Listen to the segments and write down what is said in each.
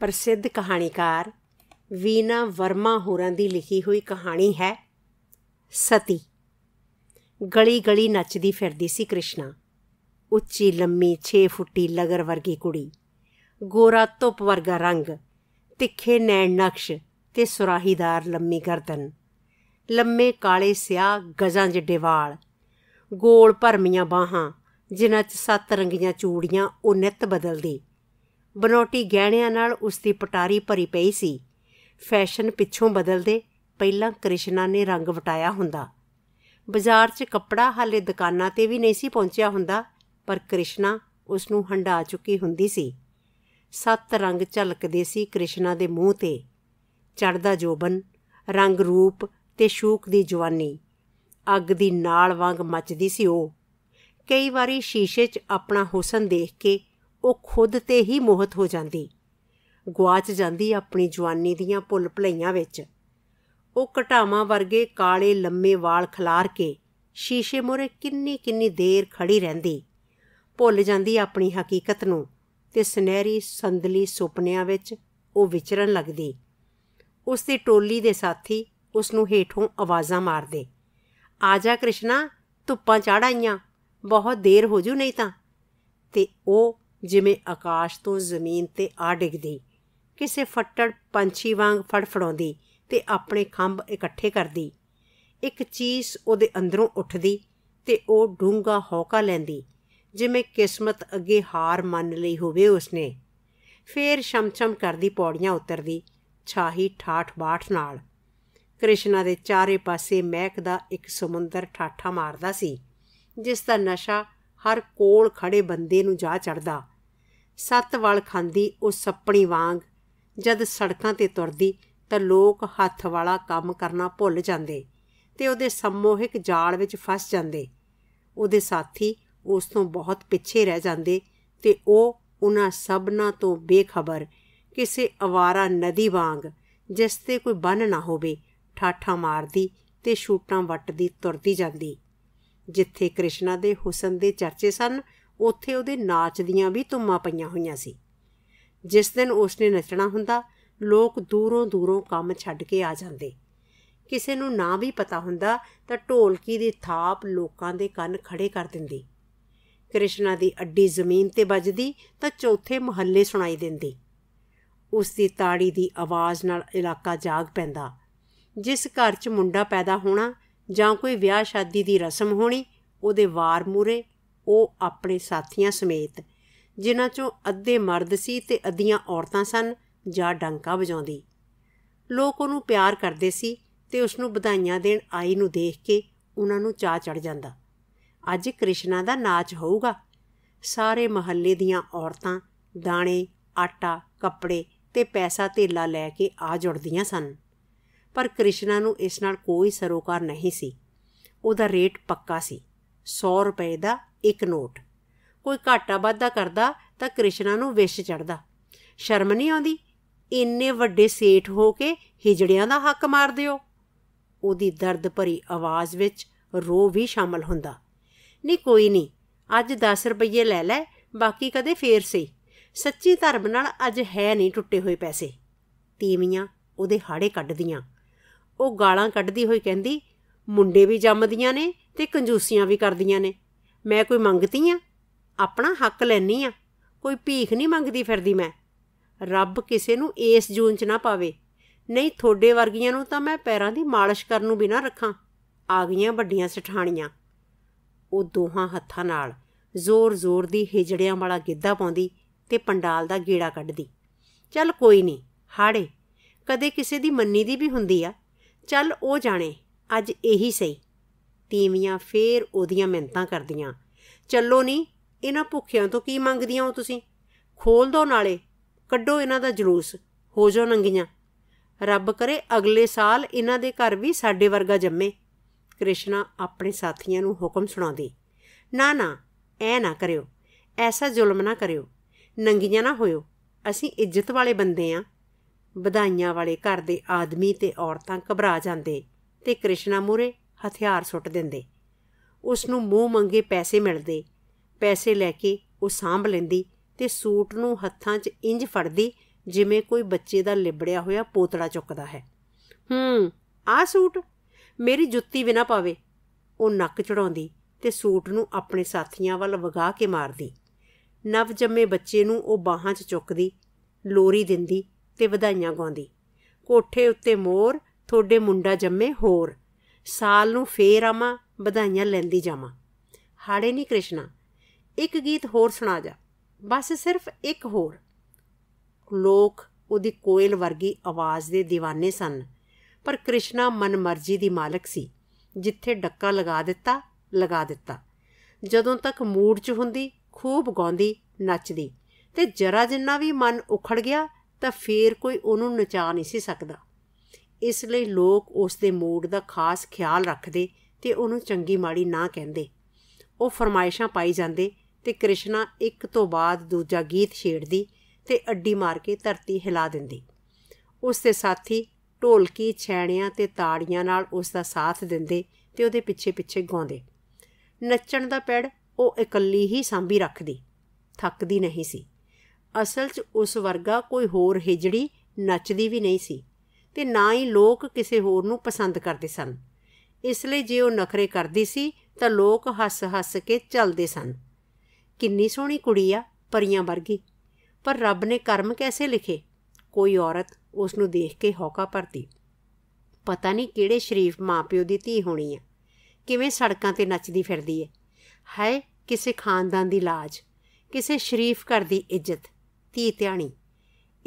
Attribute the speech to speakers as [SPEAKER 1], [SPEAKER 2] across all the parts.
[SPEAKER 1] ਪ੍ਰਸਿੱਧ ਕਹਾਣੀਕਾਰ ਵੀਨਾ ਵਰਮਾ ਹੋਰਾਂ ਦੀ ਲਿਖੀ ਹੋਈ ਕਹਾਣੀ ਹੈ ਸਤੀ ਗਲੀ ਗਲੀ ਨੱਚਦੀ ਫਿਰਦੀ ਸੀ ਕ੍ਰਿਸ਼ਨਾ ਉੱਚੀ ਲੰਮੀ 6 ਫੁੱਟੀ ਲਗਰ ਵਰਗੀ ਕੁੜੀ ਗੋਰਾ ਧੁੱਪ ਵਰਗਾ ਰੰਗ ਤਿੱਖੇ ਨੈਣ ਨਕਸ਼ ਤੇ ਸੁਰਾਹੀਦਾਰ ਲੰਮੀ ਗਰਦਨ ਲੰਮੇ ਕਾਲੇ ਸਿਆਹ ਗਜ਼ਾਂ ਜਿੱਡੇ ਵਾਲ ਗੋਲ ਭਰਮੀਆਂ ਬਾਹਾਂ ਜਿਨ੍ਹਾਂ 'ਚ ਸੱਤ ਰੰਗੀਆਂ ਚੂੜੀਆਂ ਉਹ ਨਿਤ ਬਦਲਦੀ ਬਨੋਟੀ ਗਹਿਣਿਆਂ ਨਾਲ ਉਸ ਦੀ ਪਟਾਰੀ ਭਰੀ ਪਈ ਸੀ ਫੈਸ਼ਨ ਪਿੱਛੋਂ ਬਦਲਦੇ ਪਹਿਲਾਂ ਕ੍ਰਿਸ਼ਨਾ ਨੇ ਰੰਗ ਵਟਾਇਆ ਹੁੰਦਾ ਬਾਜ਼ਾਰ 'ਚ ਕੱਪੜਾ ਹਾਲੇ ਦੁਕਾਨਾਂ ਤੇ ਵੀ ਨਹੀਂ ਸੀ ਪਹੁੰਚਿਆ ਹੁੰਦਾ ਪਰ ਕ੍ਰਿਸ਼ਨਾ ਉਸ ਨੂੰ ਹੰਡਾ ਚੁੱਕੀ ਹੁੰਦੀ ਸੀ ਸੱਤ ਰੰਗ ਝਲਕਦੇ ਸੀ ਕ੍ਰਿਸ਼ਨਾ ਦੇ ਮੂੰਹ ਤੇ ਚੜਦਾ ਜੋਬਨ ਰੰਗ ਰੂਪ ਤੇ ਸ਼ੂਕ ਦੀ ਜਵਾਨੀ ਅੱਗ ਦੀ ਨਾਲ ਵਾਂਗ ਮੱਚਦੀ ਸੀ ਉਹ ਕਈ ਵਾਰੀ ਸ਼ੀਸ਼ੇ 'ਚ ਆਪਣਾ ਹੁਸਨ ਦੇਖ ਕੇ ਉਹ ਖੁਦ ਤੇ ਹੀ ਮੋਹਤ ਹੋ ਜਾਂਦੀ ਗਵਾਚ ਜਾਂਦੀ ਆਪਣੀ ਜਵਾਨੀ ਦੀਆਂ ਭੁੱਲ ਭਲਾਈਆਂ ਵਿੱਚ ਉਹ ਘਟਾਵਾਂ ਵਰਗੇ ਕਾਲੇ ਲੰਮੇ ਵਾਲ ਖਲਾਰ ਕੇ ਸ਼ੀਸ਼ੇ ਮੋਰੇ ਕਿੰਨੀ ਕਿੰਨੀ ਦੇਰ ਖੜੀ ਰਹਿੰਦੀ ਭੁੱਲ ਜਾਂਦੀ ਆਪਣੀ ਹਕੀਕਤ ਨੂੰ ਤੇ ਸੁਨਹਿਰੀ ਸੰਦਲੀ ਸੁਪਨਿਆਂ ਵਿੱਚ ਉਹ ਵਿਚਰਨ ਲੱਗਦੀ ਉਸ ਦੀ ਟੋਲੀ ਦੇ ਸਾਥੀ ਉਸ ਨੂੰ ਹੇਠੋਂ ਆਵਾਜ਼ਾਂ ਮਾਰਦੇ ਆ ਜਾ ਕ੍ਰਿਸ਼ਨਾ ਧੁੱਪਾਂ ਚੜਾਈਆਂ ਬਹੁਤ ਦੇਰ ਹੋ ਜੂ ਨਹੀਂ ਤਾਂ ਤੇ ਉਹ ਜਿਵੇਂ ਆਕਾਸ਼ ਤੋਂ ਜ਼ਮੀਨ ਤੇ ਆ ਡਿੱਗਦੀ ਕਿਸੇ ਫੱਟੜ ਪੰਛੀ ਵਾਂਗ ਫੜਫੜਾਉਂਦੀ ਤੇ ਆਪਣੇ ਖੰਭ ਇਕੱਠੇ ਕਰਦੀ ਇੱਕ ਚੀਜ਼ ਉਹਦੇ ਅੰਦਰੋਂ ਉੱਠਦੀ ਤੇ ਉਹ ਡੂੰਗਾ ਹੌਕਾ ਲੈਂਦੀ ਜਿਵੇਂ ਕਿਸਮਤ ਅੱਗੇ ਹਾਰ ਮੰਨ ਲਈ ਹੋਵੇ ਉਸਨੇ ਫੇਰ ਸ਼ਮਸ਼ਮ ਕਰਦੀ ਪੌੜੀਆਂ ਉਤਰਦੀ ਛਾਹੀ ਠਾਠ ਬਾਠ ਨਾਲ ਕ੍ਰਿਸ਼ਨਾ ਦੇ ਚਾਰੇ ਪਾਸੇ ਮਹਿਕ ਦਾ ਇੱਕ ਸਮੁੰਦਰ ਠਾਠਾ ਮਾਰਦਾ ਸੀ ਜਿਸ ਦਾ ਨਸ਼ਾ ਹਰ ਕੋਲ ਖੜੇ ਬੰਦੇ ਨੂੰ ਜਾ ਚੜਦਾ ਸੱਤ ਵਾਲ ਖਾਂਦੀ ਉਹ ਸੱਪਣੀ ਵਾਂਗ ਜਦ ਸੜਕਾਂ ਤੇ ਤੁਰਦੀ ਤਾਂ ਲੋਕ ਹੱਥ ਵਾਲਾ ਕੰਮ ਕਰਨਾ ਭੁੱਲ ਜਾਂਦੇ ਤੇ ਉਹਦੇ ਸਮੋਹਿਕ ਜਾਲ ਵਿੱਚ ਫਸ ਜਾਂਦੇ ਉਹਦੇ ਸਾਥੀ ਉਸ ਤੋਂ ਬਹੁਤ ਪਿੱਛੇ ਰਹਿ ਜਾਂਦੇ ਤੇ ਉਹ ਉਹਨਾਂ ਸਭਨਾਂ ਤੋਂ ਬੇਖਬਰ ਕਿਸੇ ਅਵਾਰਾ ਨਦੀ ਵਾਂਗ ਜਿਸ ਤੇ ਕੋਈ ਬੰਨ ਨਾ ਹੋਵੇ ਠਾਠਾ ਮਾਰਦੀ ਤੇ ਛੂਟਾਂ ਵੱਟਦੀ ਤੁਰਦੀ ਜਾਂਦੀ ਜਿੱਥੇ ਕ੍ਰਿਸ਼ਨਾ ਦੇ ਹੁਸਨ ਦੇ ਚਰਚੇ ਸਨ ਉੱਥੇ ਉਹਦੇ ਨਾਚ ਦੀਆਂ ਵੀ ਤੁਮਾਂ ਪਈਆਂ ਹੋਈਆਂ ਸੀ ਜਿਸ ਦਿਨ ਉਸਨੇ ਨੱਚਣਾ ਹੁੰਦਾ ਲੋਕ ਦੂਰੋਂ ਦੂਰੋਂ ਕੰਮ ਛੱਡ ਕੇ ਆ ਜਾਂਦੇ ਕਿਸੇ ਨੂੰ ਨਾ ਵੀ ਪਤਾ ਹੁੰਦਾ ਤਾਂ ਢੋਲਕੀ ਦੀ ਥਾਪ ਲੋਕਾਂ ਦੇ ਕੰਨ ਖੜੇ ਕਰ ਦਿੰਦੀ ਕ੍ਰਿਸ਼ਨਾ ਦੀ ਅੱਡੀ ਜ਼ਮੀਨ ਤੇ ਵੱਜਦੀ ਤਾਂ ਚੌਥੇ ਮੁਹੱਲੇ ਸੁਣਾਈ ਦਿੰਦੀ ਉਸ ਦੀ ਤਾੜੀ ਦੀ ਆਵਾਜ਼ ਨਾਲ ਇਲਾਕਾ ਜਾਗ ਪੈਂਦਾ ਜਿਸ ਘਰ 'ਚ ਮੁੰਡਾ ਪੈਦਾ ਹੋਣਾ ਜਾਂ ਕੋਈ ਵਿਆਹ ਸ਼ਾਦੀ ਦੀ ਰਸਮ ਹੋਣੀ ਉਹਦੇ ਵਾਰ ਮੂਰੇ ਉਹ ਆਪਣੇ ਸਾਥੀਆਂ ਸਮੇਤ ਜਿਨ੍ਹਾਂ ਚੋਂ ਅੱਧੇ ਮਰਦ ਸੀ ਤੇ ਅੱਧੀਆਂ ਔਰਤਾਂ ਸਨ ਜਾ ਡੰਕਾ ਵਜਾਉਂਦੀ ਲੋਕ ਉਹਨੂੰ ਪਿਆਰ ਕਰਦੇ ਸੀ ਤੇ ਉਸ ਨੂੰ ਵਧਾਈਆਂ ਦੇਣ ਆਈ ਨੂੰ ਦੇਖ ਕੇ ਉਹਨਾਂ ਨੂੰ ਚਾਹ ਚੜ ਜਾਂਦਾ ਅੱਜ ਕ੍ਰਿਸ਼ਨਾ ਦਾ ਨਾਚ ਹੋਊਗਾ ਸਾਰੇ ਮਹੱਲੇ ਦੀਆਂ ਔਰਤਾਂ ਦਾਣੇ ਆਟਾ ਕੱਪੜੇ ਤੇ ਪੈਸਾ ਧੇਲਾ ਲੈ ਕੇ ਆ ਜੁੜਦੀਆਂ ਸਨ ਪਰ ਕ੍ਰਿਸ਼ਨਾ ਨੂੰ ਇਸ ਨਾਲ ਕੋਈ ਸਰੋਕਾਰ ਨਹੀਂ ਸੀ ਉਹਦਾ ਰੇਟ ਪੱਕਾ ਸੀ 100 ਰੁਪਏ ਦਾ ਇੱਕ ਨੋਟ ਕੋਈ ਘਾਟਾ ਵਾਧਾ ਕਰਦਾ ਤਾਂ ਕ੍ਰਿਸ਼ਨਾ ਨੂੰ ਵਿਸ਼ ਚੜਦਾ ਸ਼ਰਮ ਨਹੀਂ ਆਉਂਦੀ ਇੰਨੇ ਵੱਡੇ ਸੇਠ ਹੋ ਕੇ ਹਿਜੜਿਆਂ ਦਾ ਹੱਕ ਮਾਰਦੇ ਹੋ ਉਹਦੀ ਦਰਦ ਭਰੀ ਆਵਾਜ਼ ਵਿੱਚ ਰੋ ਵੀ ਸ਼ਾਮਲ ਹੁੰਦਾ ਨਹੀਂ ਕੋਈ ਨਹੀਂ ਅੱਜ 10 ਰੁਪਏ ਲੈ ਲੈ ਬਾਕੀ ਕਦੇ ਫੇਰ ਸਹੀ ਸੱਚੀ ਧਰਮ ਨਾਲ ਅੱਜ ਹੈ ਨਹੀਂ ਟੁੱਟੇ ਹੋਏ ਪੈਸੇ ਤੀਵੀਆਂ ਉਹਦੇ ਹਾੜੇ ਕੱਢਦੀਆਂ ਉਹ ਗਾਲਾਂ ਕੱਢਦੀ ਹੋਈ ਕਹਿੰਦੀ ਮੁੰਡੇ ਵੀ ਜੰਮਦੀਆਂ ਨੇ ਤੇ ਕੰਜੂਸੀਆਂ ਵੀ ਕਰਦੀਆਂ ਨੇ ਮੈਂ ਕੋਈ ਮੰਗਤੀ ਆ ਆਪਣਾ ਹੱਕ ਲੈਣੀ ਆ ਕੋਈ ਭੀਖ ਨਹੀਂ ਮੰਗਦੀ ਫਿਰਦੀ ਮੈਂ ਰੱਬ ਕਿਸੇ ਨੂੰ ਇਸ ਜੂਨ 'ਚ ਨਾ ਪਾਵੇ ਨਹੀਂ ਥੋੜੇ ਵਰਗੀਆਂ ਨੂੰ ਤਾਂ ਮੈਂ ਪੈਰਾਂ ਦੀ ਮਾਲਿਸ਼ ਕਰਨ ਨੂੰ ਬਿਨਾ ਰੱਖਾਂ ਆ ਗਈਆਂ ਵੱਡੀਆਂ ਸਠਾਣੀਆਂ ਉਹ ਦੋਹਾਂ ਹੱਥਾਂ ਨਾਲ ਜ਼ੋਰ-ਜ਼ੋਰ ਦੀ ਹਿਜੜਿਆਂ ਵਾਲਾ ਗਿੱਧਾ ਪਾਉਂਦੀ ਤੇ ਪੰਡਾਲ ਦਾ ਗੇੜਾ ਕੱਢਦੀ ਚੱਲ ਕੋਈ ਨਹੀਂ ਹਾੜੇ ਕਦੇ ਕਿਸੇ ਦੀ ਮੰਨੀ ਦੀ ਵੀ ਹੁੰਦੀ ਆ ਚੱਲ ਉਹ ਜਾਣੇ ਅੱਜ ਇਹੀ ਸਹੀ ਤੀਵੀਆਂ ਫੇਰ ਉਹਦੀਆਂ ਮਿੰਤਾਂ ਕਰਦੀਆਂ ਚੱਲੋ ਨਹੀਂ ਇਹਨਾਂ ਭੁੱਖਿਆਂ ਤੋਂ ਕੀ ਮੰਗਦੀਆਂ ਹੋ ਤੁਸੀਂ ਖੋਲ ਦੋ ਨਾਲੇ ਕੱਢੋ ਇਹਨਾਂ ਦਾ ਜਲੂਸ ਹੋ ਜਾਓ ਨੰਗੀਆਂ ਰੱਬ ਕਰੇ ਅਗਲੇ ਸਾਲ ਇਹਨਾਂ ਦੇ ਘਰ ਵੀ ਸਾਡੇ ਵਰਗਾ ਜੰਮੇ ਕ੍ਰਿਸ਼ਨਾ ਆਪਣੇ ਸਾਥੀਆਂ ਨੂੰ ਹੁਕਮ ਸੁਣਾਉਂਦੀ ਨਾ ਨਾ ਐ ਨਾ ਕਰਿਓ ਐਸਾ ਜ਼ੁਲਮ ਨਾ ਕਰਿਓ ਨੰਗੀਆਂ ਨਾ ਹੋਇਓ ਅਸੀਂ ਇੱਜ਼ਤ ਵਾਲੇ ਬੰਦੇ ਆ ਵਧਾਈਆਂ ਵਾਲੇ ਘਰ ਦੇ ਆਦਮੀ ਤੇ ਔਰਤਾਂ ਘਬਰਾ ਜਾਂਦੇ ਤੇ ਕ੍ਰਿਸ਼ਨਾ ਮੂਰੇ ਹਥਿਆਰ ਸੁੱਟ ਦਿੰਦੇ ਉਸ ਨੂੰ ਮੂੰਹ ਮੰਗੇ ਪੈਸੇ ਮਿਲਦੇ ਪੈਸੇ ਲੈ ਕੇ ਉਹ ਸਾਂਭ ਲੈਂਦੀ ਤੇ ਸੂਟ ਨੂੰ ਹੱਥਾਂ 'ਚ ਇੰਜ ਫੜਦੀ ਜਿਵੇਂ ਕੋਈ ਬੱਚੇ ਦਾ ਲਿਬੜਿਆ ਹੋਇਆ ਪੋਤੜਾ ਚੁੱਕਦਾ ਹੈ ਹੂੰ ਆ ਸੂਟ ਮੇਰੀ ਜੁੱਤੀ ਵੀ ਨਾ ਪਾਵੇ ਉਹ ਨੱਕ ਚੜਾਉਂਦੀ ਤੇ ਸੂਟ ਨੂੰ ਆਪਣੇ ਸਾਥੀਆਂ ਵੱਲ ਵਗਾ ਕੇ ਮਾਰਦੀ ਨਵ ਜੰਮੇ ਬੱਚੇ ਨੂੰ ਉਹ ਬਾਹਾਂ 'ਚ ਚੁੱਕਦੀ ਲੋਰੀ ਦਿੰਦੀ ਤੇ ਵਧਾਈਆਂ ਗਾਉਂਦੀ ਕੋਠੇ ਉੱਤੇ ਮੋਰ ਥੋੜੇ ਮੁੰਡਾ ਜੰਮੇ ਹੋਰ ਸਾਲ ਨੂੰ ਫੇਰ ਆਵਾਂ ਵਧਾਈਆਂ ਲੈਂਦੀ ਜਾਵਾਂ ਹਾੜੇ ਨਹੀਂ ਕ੍ਰਿਸ਼ਨਾ ਇੱਕ ਗੀਤ ਹੋਰ ਸੁਣਾ ਜਾ ਬਸ ਸਿਰਫ ਇੱਕ ਹੋਰ ਲੋਕ ਉਹਦੀ ਕੋਇਲ ਵਰਗੀ ਆਵਾਜ਼ ਦੇ دیਵਾਨੇ ਸਨ ਪਰ ਕ੍ਰਿਸ਼ਨਾ ਮਨਮਰਜ਼ੀ ਦੀ ਮਾਲਕ ਸੀ ਜਿੱਥੇ ਡੱਕਾ ਲਗਾ ਦਿੱਤਾ ਲਗਾ ਦਿੱਤਾ ਜਦੋਂ ਤੱਕ ਮੂਡ 'ਚ ਹੁੰਦੀ ਖੂਬ ਗਾਉਂਦੀ ਨੱਚਦੀ ਤੇ ਜਰਾ ਜਿੰਨਾ ਵੀ ਮਨ ਉਖੜ ਗਿਆ ਤਾਂ ਫੇਰ ਕੋਈ ਉਹਨੂੰ ਨਚਾ ਨਹੀਂ ਸੀ ਸਕਦਾ ਇਸ ਲਈ ਲੋਕ ਉਸ ਦੇ ਮੂਡ ਦਾ ਖਾਸ ਖਿਆਲ ਰੱਖਦੇ ਤੇ ਉਹਨੂੰ ਚੰਗੀ ਮਾੜੀ ਨਾ ਕਹਿੰਦੇ ਉਹ ਫਰਮਾਇਸ਼ਾਂ ਪਾਈ ਜਾਂਦੇ ਤੇ ਕ੍ਰਿਸ਼ਨਾ ਇੱਕ ਤੋਂ ਬਾਅਦ ਦੂਜਾ ਗੀਤ ਛੇੜਦੀ ਤੇ ਅੱਡੀ ਮਾਰ ਕੇ ਧਰਤੀ ਹਿਲਾ ਦਿੰਦੀ ਉਸ ਦੇ ਸਾਥੀ ਢੋਲਕੀ ਛੈਣਿਆਂ ਤੇ ਤਾੜੀਆਂ ਨਾਲ ਉਸ ਦਾ ਸਾਥ ਦਿੰਦੇ ਤੇ ਉਹਦੇ ਪਿੱਛੇ-ਪਿੱਛੇ ਗਾਉਂਦੇ ਨੱਚਣ ਦਾ ਪੜ ਉਹ ਇਕੱਲੀ ਹੀ ਸਾਂਭੀ ਰੱਖਦੀ ਥੱਕਦੀ ਨਹੀਂ ਸੀ ਅਸਲ 'ਚ ਉਸ ਵਰਗਾ ਕੋਈ ਹੋਰ ਹਿਜੜੀ ਨੱਚਦੀ ਵੀ ਨਹੀਂ ਸੀ ਤੇ ਨਾ ਹੀ ਲੋਕ ਕਿਸੇ ਹੋਰ ਨੂੰ ਪਸੰਦ ਕਰਦੇ ਸਨ ਇਸ ਲਈ ਜੇ ਉਹ ਨਖਰੇ ਕਰਦੀ ਸੀ ਤਾਂ ਲੋਕ ਹੱਸ-ਹੱਸ ਕੇ ਚੱਲਦੇ ਸਨ ਕਿੰਨੀ ਸੋਹਣੀ ਕੁੜੀ ਆ ਪਰੀਆਂ ਵਰਗੀ ਪਰ ਰੱਬ ਨੇ ਕਰਮ ਕੈਸੇ ਲਿਖੇ ਕੋਈ ਔਰਤ ਉਸ ਨੂੰ ਦੇਖ ਕੇ ਹੌਕਾ ਭਰਦੀ ਪਤਾ ਨਹੀਂ ਕਿਹੜੇ ਸ਼ਰੀਫ ਮਾਪਿਓ ਦੀ ਧੀ ਹੋਣੀ ਆ ਕਿਵੇਂ ਸੜਕਾਂ ਤੇ ਨੱਚਦੀ ਫਿਰਦੀ ਏ ਹਾਏ ਕਿਸੇ ਖਾਨਦਾਨ ਦੀ ਲਾਜ ਕਿਸੇ ਸ਼ਰੀਫ ਘਰ ਦੀ ਇੱਜ਼ਤ ਧੀ ਧਿਆਣੀ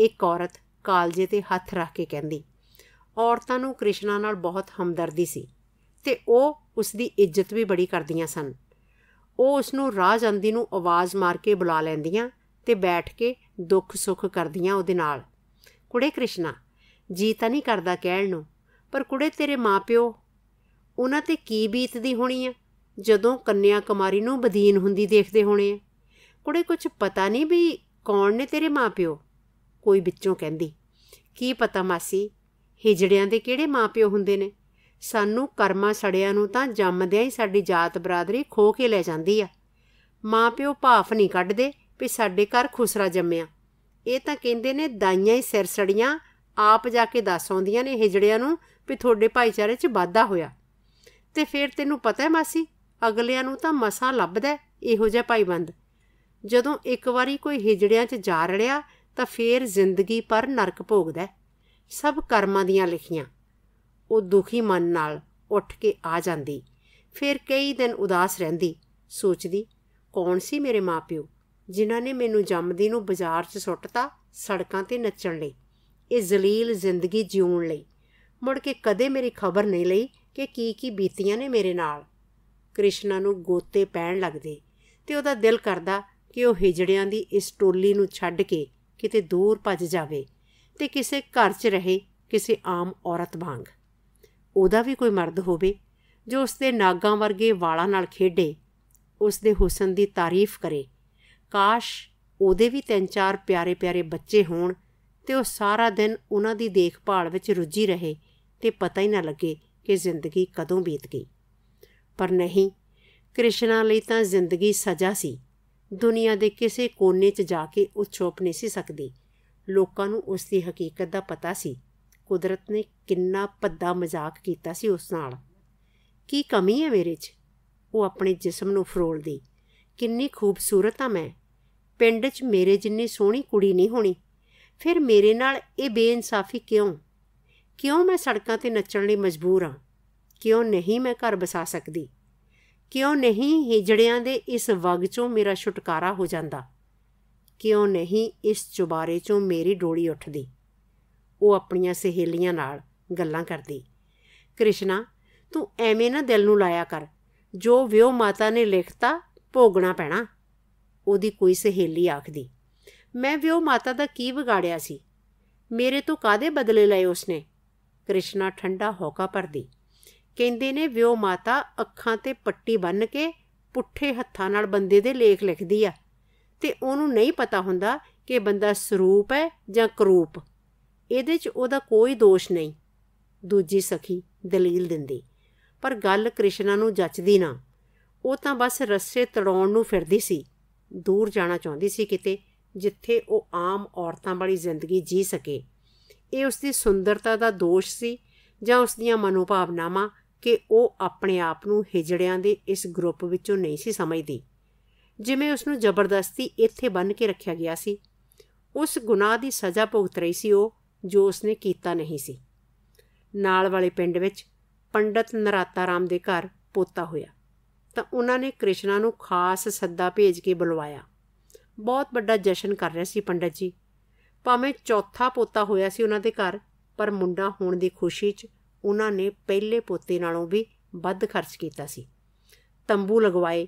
[SPEAKER 1] ਇੱਕ ਔਰਤ ਕਾਲਜੇ ਤੇ ਹੱਥ ਰੱਖ ਕੇ ਕਹਿੰਦੀ ਔਰਤਾਂ ਨੂੰ ਕ੍ਰਿਸ਼ਨਾ ਨਾਲ ਬਹੁਤ ਹਮਦਰਦੀ ਸੀ ਤੇ ਉਹ ਉਸ ਦੀ ਇੱਜ਼ਤ ਵੀ ਬੜੀ ਕਰਦੀਆਂ ਸਨ ਉਹ ਉਸ ਨੂੰ ਰਾਹ ਜਾਂਦੀ ਨੂੰ ਆਵਾਜ਼ ਮਾਰ ਕੇ ਬੁਲਾ ਲੈਂਦੀਆਂ ਤੇ ਬੈਠ ਕੇ ਦੁੱਖ ਸੁੱਖ ਕਰਦੀਆਂ ਉਹਦੇ ਨਾਲ ਕੁੜੇ ਕ੍ਰਿਸ਼ਨਾ ਜੀ ਤਾਂ ਨਹੀਂ ਕਰਦਾ ਕਹਿਣ ਨੂੰ ਪਰ ਕੁੜੇ ਤੇਰੇ ਮਾਪਿਓ ਉਹਨਾਂ ਤੇ ਕੀ ਬੀਤਦੀ ਹੋਣੀ ਆ ਜਦੋਂ ਕੰਨਿਆ ਕੁਮਾਰੀ ਨੂੰ ਬਦੀਨ ਹੁੰਦੀ ਦੇਖਦੇ ਹੋਣੇ ਆ ਕੁੜੇ ਕੁਝ ਪਤਾ ਨਹੀਂ ਵੀ ਕੌਣ ਨੇ ਤੇਰੇ ਮਾਪਿਓ ਕੋਈ ਵਿੱਚੋਂ ਕਹਿੰਦੀ ਕੀ ਪਤਾ ਮਾਸੀ ਹਿਜੜਿਆਂ ਦੇ ਕਿਹੜੇ ਮਾਪਿਓ ਹੁੰਦੇ ਨੇ ਸਾਨੂੰ ਕਰਮਾ ਸੜਿਆਂ ਨੂੰ ਤਾਂ ਜੰਮਦਿਆਂ ਹੀ ਸਾਡੀ ਜਾਤ ਬਰਾਦਰੀ ਖੋ ਕੇ ਲੈ ਜਾਂਦੀ ਆ ਮਾਪਿਓ ਭਾਫ ਨਹੀਂ ਕੱਢਦੇ ਵੀ ਸਾਡੇ ਘਰ ਖੁਸਰਾ ਜੰਮਿਆ ਇਹ ਤਾਂ ਕਹਿੰਦੇ ਨੇ ਦਾਈਆਂ ਹੀ ਸਿਰ ਸੜੀਆਂ ਆਪ ਜਾ ਕੇ ਦੱਸ ਆਉਂਦੀਆਂ ਨੇ ਹਿਜੜਿਆਂ ਨੂੰ ਵੀ ਤੁਹਾਡੇ ਭਾਈਚਾਰੇ 'ਚ ਵਾਧਾ ਹੋਇਆ ਤੇ ਫਿਰ ਤੈਨੂੰ ਪਤਾ ਹੈ ਮਾਸੀ ਅਗਲਿਆਂ ਨੂੰ ਤਾਂ ਮਸਾ ਲੱਭਦਾ ਇਹੋ ਜਿਹਾ ਭਾਈਬੰਦ ਜਦੋਂ ਇੱਕ ਵਾਰੀ ਕੋਈ ਹਿਜੜਿਆਂ 'ਚ ਜਾ ਰੜਿਆ ਤਾਂ ਫੇਰ ਜ਼ਿੰਦਗੀ ਪਰ ਨਰਕ ਭੋਗਦਾ ਸਭ ਕਰਮਾਂ ਦੀਆਂ ਲਿਖੀਆਂ ਉਹ ਦੁਖੀ ਮਨ ਨਾਲ ਉੱਠ ਕੇ ਆ ਜਾਂਦੀ ਫਿਰ ਕਈ ਦਿਨ ਉਦਾਸ ਰਹਿੰਦੀ ਸੋਚਦੀ ਕੌਣ ਸੀ ਮੇਰੇ ਮਾਪਿਓ ਜਿਨ੍ਹਾਂ ਨੇ ਮੈਨੂੰ ਜੰਮਦੀ ਨੂੰ ਬਾਜ਼ਾਰ 'ਚ ਸੁੱਟਤਾ ਸੜਕਾਂ ਤੇ ਨੱਚਣ ਲਈ ਇਹ ਜ਼ਲੀਲ ਜ਼ਿੰਦਗੀ ਜਿਉਣ ਲਈ ਮੁੜ ਕੇ ਕਦੇ ਮੇਰੀ ਖਬਰ ਨਹੀਂ ਲਈ ਕਿ ਕੀ ਕੀ ਬੀਤੀਆਂ ਨੇ ਮੇਰੇ ਨਾਲ ਕ੍ਰਿਸ਼ਨਾ ਨੂੰ ਗੋਤੇ ਪੈਣ ਲੱਗਦੇ ਤੇ ਉਹਦਾ ਦਿਲ ਕਰਦਾ ਕਿ ਉਹ ਹਿਜੜਿਆਂ ਦੀ ਇਸ ਟੋਲੀ ਨੂੰ ਛੱਡ ਕੇ ਕਿਤੇ ਦੂਰ ਭੱਜ ਜਾਵੇ ਤੇ ਕਿਸੇ ਘਰ 'ਚ ਰਹੇ ਕਿਸੇ ਆਮ ਔਰਤ ਵਾਂਗ ਉਹਦਾ ਵੀ ਕੋਈ ਮਰਦ ਹੋਵੇ ਜੋ ਉਸਦੇ ਨਾਗਾਂ ਵਰਗੇ ਵਾਲਾਂ ਨਾਲ ਖੇਡੇ ਉਸਦੇ ਹੁਸਨ ਦੀ ਤਾਰੀਫ ਕਰੇ ਕਾਸ਼ ਉਹਦੇ ਵੀ ਤਿੰਨ ਚਾਰ ਪਿਆਰੇ-ਪਿਆਰੇ ਬੱਚੇ ਹੋਣ ਤੇ ਉਹ ਸਾਰਾ ਦਿਨ ਉਹਨਾਂ ਦੀ ਦੇਖਭਾਲ ਵਿੱਚ ਰੁੱਝੀ ਰਹੇ ਤੇ ਪਤਾ ਹੀ ਨਾ ਲੱਗੇ ਕਿ ਜ਼ਿੰਦਗੀ ਕਦੋਂ ਬੀਤ ਗਈ ਪਰ ਨਹੀਂ ਕ੍ਰਿਸ਼ਨਾ ਲਈ ਤਾਂ ਜ਼ਿੰਦਗੀ ਸਜ਼ਾ ਸੀ ਦੁਨੀਆ ਦੇ ਕਿਸੇ ਕੋਨੇ 'ਚ ਜਾ ਕੇ ਉਹ ਛੁਪ ਨਹੀਂ ਸੀ ਸਕਦੀ ਲੋਕਾਂ ਨੂੰ ਉਸ ਦੀ ਹਕੀਕਤ ਦਾ ਪਤਾ ਸੀ ਕੁਦਰਤ ਨੇ ਕਿੰਨਾ ਭੱਦਾ ਮਜ਼ਾਕ ਕੀਤਾ ਸੀ ਉਸ ਨਾਲ ਕੀ ਕਮੀ ਹੈ ਮੇਰੇ 'ਚ ਉਹ ਆਪਣੇ ਜਿਸਮ ਨੂੰ ਫਰੋਲਦੀ ਕਿੰਨੀ ਖੂਬਸੂਰਤ ਆ ਮੈਂ ਪਿੰਡ 'ਚ ਮੇਰੇ ਜਿੰਨੀ ਸੋਹਣੀ ਕੁੜੀ ਨਹੀਂ ਹੋਣੀ ਫਿਰ ਮੇਰੇ ਨਾਲ ਇਹ ਬੇਇਨਸਾਫੀ ਕਿਉਂ ਕਿਉਂ ਮੈਂ ਸੜਕਾਂ ਤੇ ਨੱਚਣ ਲਈ ਮਜਬੂਰ ਆ ਕਿਉਂ ਨਹੀਂ ਮੈਂ ਘਰ ਬਸਾ ਸਕਦੀ ਕਿਉਂ ਨਹੀਂ ਹਿਜੜਿਆਂ ਦੇ ਇਸ ਵਗ ਚੋਂ ਮੇਰਾ ਛੁਟਕਾਰਾ ਹੋ ਜਾਂਦਾ ਕਿਉਂ ਨਹੀਂ ਇਸ ਚੁਬਾਰੇ 'ਚੋਂ ਮੇਰੀ ਡੋਲੀ ਉੱਠਦੀ ਉਹ ਆਪਣੀਆਂ ਸਹੇਲੀਆਂ ਨਾਲ ਗੱਲਾਂ ਕਰਦੀ ਕ੍ਰਿਸ਼ਨਾ ਤੂੰ ਐਵੇਂ ਨਾ ਦਿਲ ਨੂੰ ਲਾਇਆ ਕਰ ਜੋ ਵਿਉ ਮਾਤਾ ਨੇ ਲਿਖਤਾ ਭੋਗਣਾ ਪੈਣਾ ਉਹਦੀ ਕੋਈ ਸਹੇਲੀ ਆਖਦੀ ਮੈਂ ਵਿਉ ਮਾਤਾ ਦਾ ਕੀ ਵਿਗਾੜਿਆ ਸੀ ਮੇਰੇ ਤੋਂ ਕਾਦੇ ਬਦਲੇ ਲਏ ਉਸਨੇ ਕ੍ਰਿਸ਼ਨਾ ਠੰਡਾ ਹੋਕਾ ਪਰਦੀ ਕਹਿੰਦੇ ਨੇ ਵਿਉ ਮਾਤਾ ਅੱਖਾਂ ਤੇ ਪੱਟੀ ਬੰਨ ਕੇ ਪੁੱਠੇ ਹੱਥਾਂ ਨਾਲ ਬੰਦੇ ਦੇ ਲੇਖ ਲਿਖਦੀ ਆ ਤੇ ਉਹਨੂੰ ਨਹੀਂ ਪਤਾ ਹੁੰਦਾ ਕਿ ਬੰਦਾ ਸਰੂਪ ਹੈ ਜਾਂ ਕਰੂਪ ਇਹਦੇ 'ਚ ਉਹਦਾ ਕੋਈ ਦੋਸ਼ ਨਹੀਂ ਦੂਜੀ ਸਖੀ ਦਲੀਲ ਦਿੰਦੀ ਪਰ ਗੱਲ ਕ੍ਰਿਸ਼ਨਾ ਨੂੰ ਜੱਚਦੀ ਨਾ ਉਹ ਤਾਂ ਬਸ ਰਸੇ ਤੜਾਉਣ ਨੂੰ ਫਿਰਦੀ ਸੀ ਦੂਰ ਜਾਣਾ ਚਾਹੁੰਦੀ ਸੀ ਕਿਤੇ ਜਿੱਥੇ ਉਹ ਆਮ ਔਰਤਾਂ ਵਾਲੀ ਜ਼ਿੰਦਗੀ ਜੀ ਸਕੇ ਇਹ ਉਸ ਦੀ ਸੁੰਦਰਤਾ ਦਾ ਦੋਸ਼ ਸੀ ਜਾਂ ਉਸ ਦੀਆਂ ਮਨੋਭਾਵਨਾਵਾਂ ਕਿ ਉਹ ਆਪਣੇ ਆਪ ਨੂੰ ਹਿਜੜਿਆਂ ਦੇ ਇਸ ਗਰੁੱਪ ਵਿੱਚੋਂ ਨਹੀਂ ਸੀ ਸਮਝਦੀ ਜਿਵੇਂ ਉਸ ਨੂੰ ਜ਼ਬਰਦਸਤੀ ਇੱਥੇ ਬੰਨ ਕੇ ਰੱਖਿਆ ਗਿਆ ਸੀ ਉਸ ਗੁਨਾਹ ਦੀ ਸਜ਼ਾ ਭੁਗਤ ਰਹੀ ਸੀ ਉਹ ਜੋ ਉਸਨੇ ਕੀਤਾ ਨਹੀਂ ਸੀ ਨਾਲ ਵਾਲੇ ਪਿੰਡ ਵਿੱਚ ਪੰਡਤ ਨਰਾਤਾ ਰਾਮ ਦੇ ਘਰ ਪੋਤਾ ਹੋਇਆ ਤਾਂ ਉਹਨਾਂ ਨੇ ਕ੍ਰਿਸ਼ਨਾ ਨੂੰ ਖਾਸ ਸੱਦਾ ਭੇਜ ਕੇ ਬੁਲਵਾਇਆ ਬਹੁਤ ਵੱਡਾ ਜਸ਼ਨ ਕਰ ਰਿਹਾ ਸੀ ਪੰਡਤ ਜੀ ਭਾਵੇਂ ਚੌਥਾ ਪੋਤਾ ਹੋਇਆ ਸੀ ਉਹਨਾਂ ਦੇ ਘਰ ਪਰ ਮੁੰਡਾ ਹੋਣ ਦੀ ਖੁਸ਼ੀ 'ਚ ਉਹਨਾਂ ਨੇ ਪਹਿਲੇ ਪੋਤੇ ਨਾਲੋਂ ਵੀ ਵੱਧ ਖਰਚ ਕੀਤਾ ਸੀ ਤੰਬੂ ਲਗਵਾਏ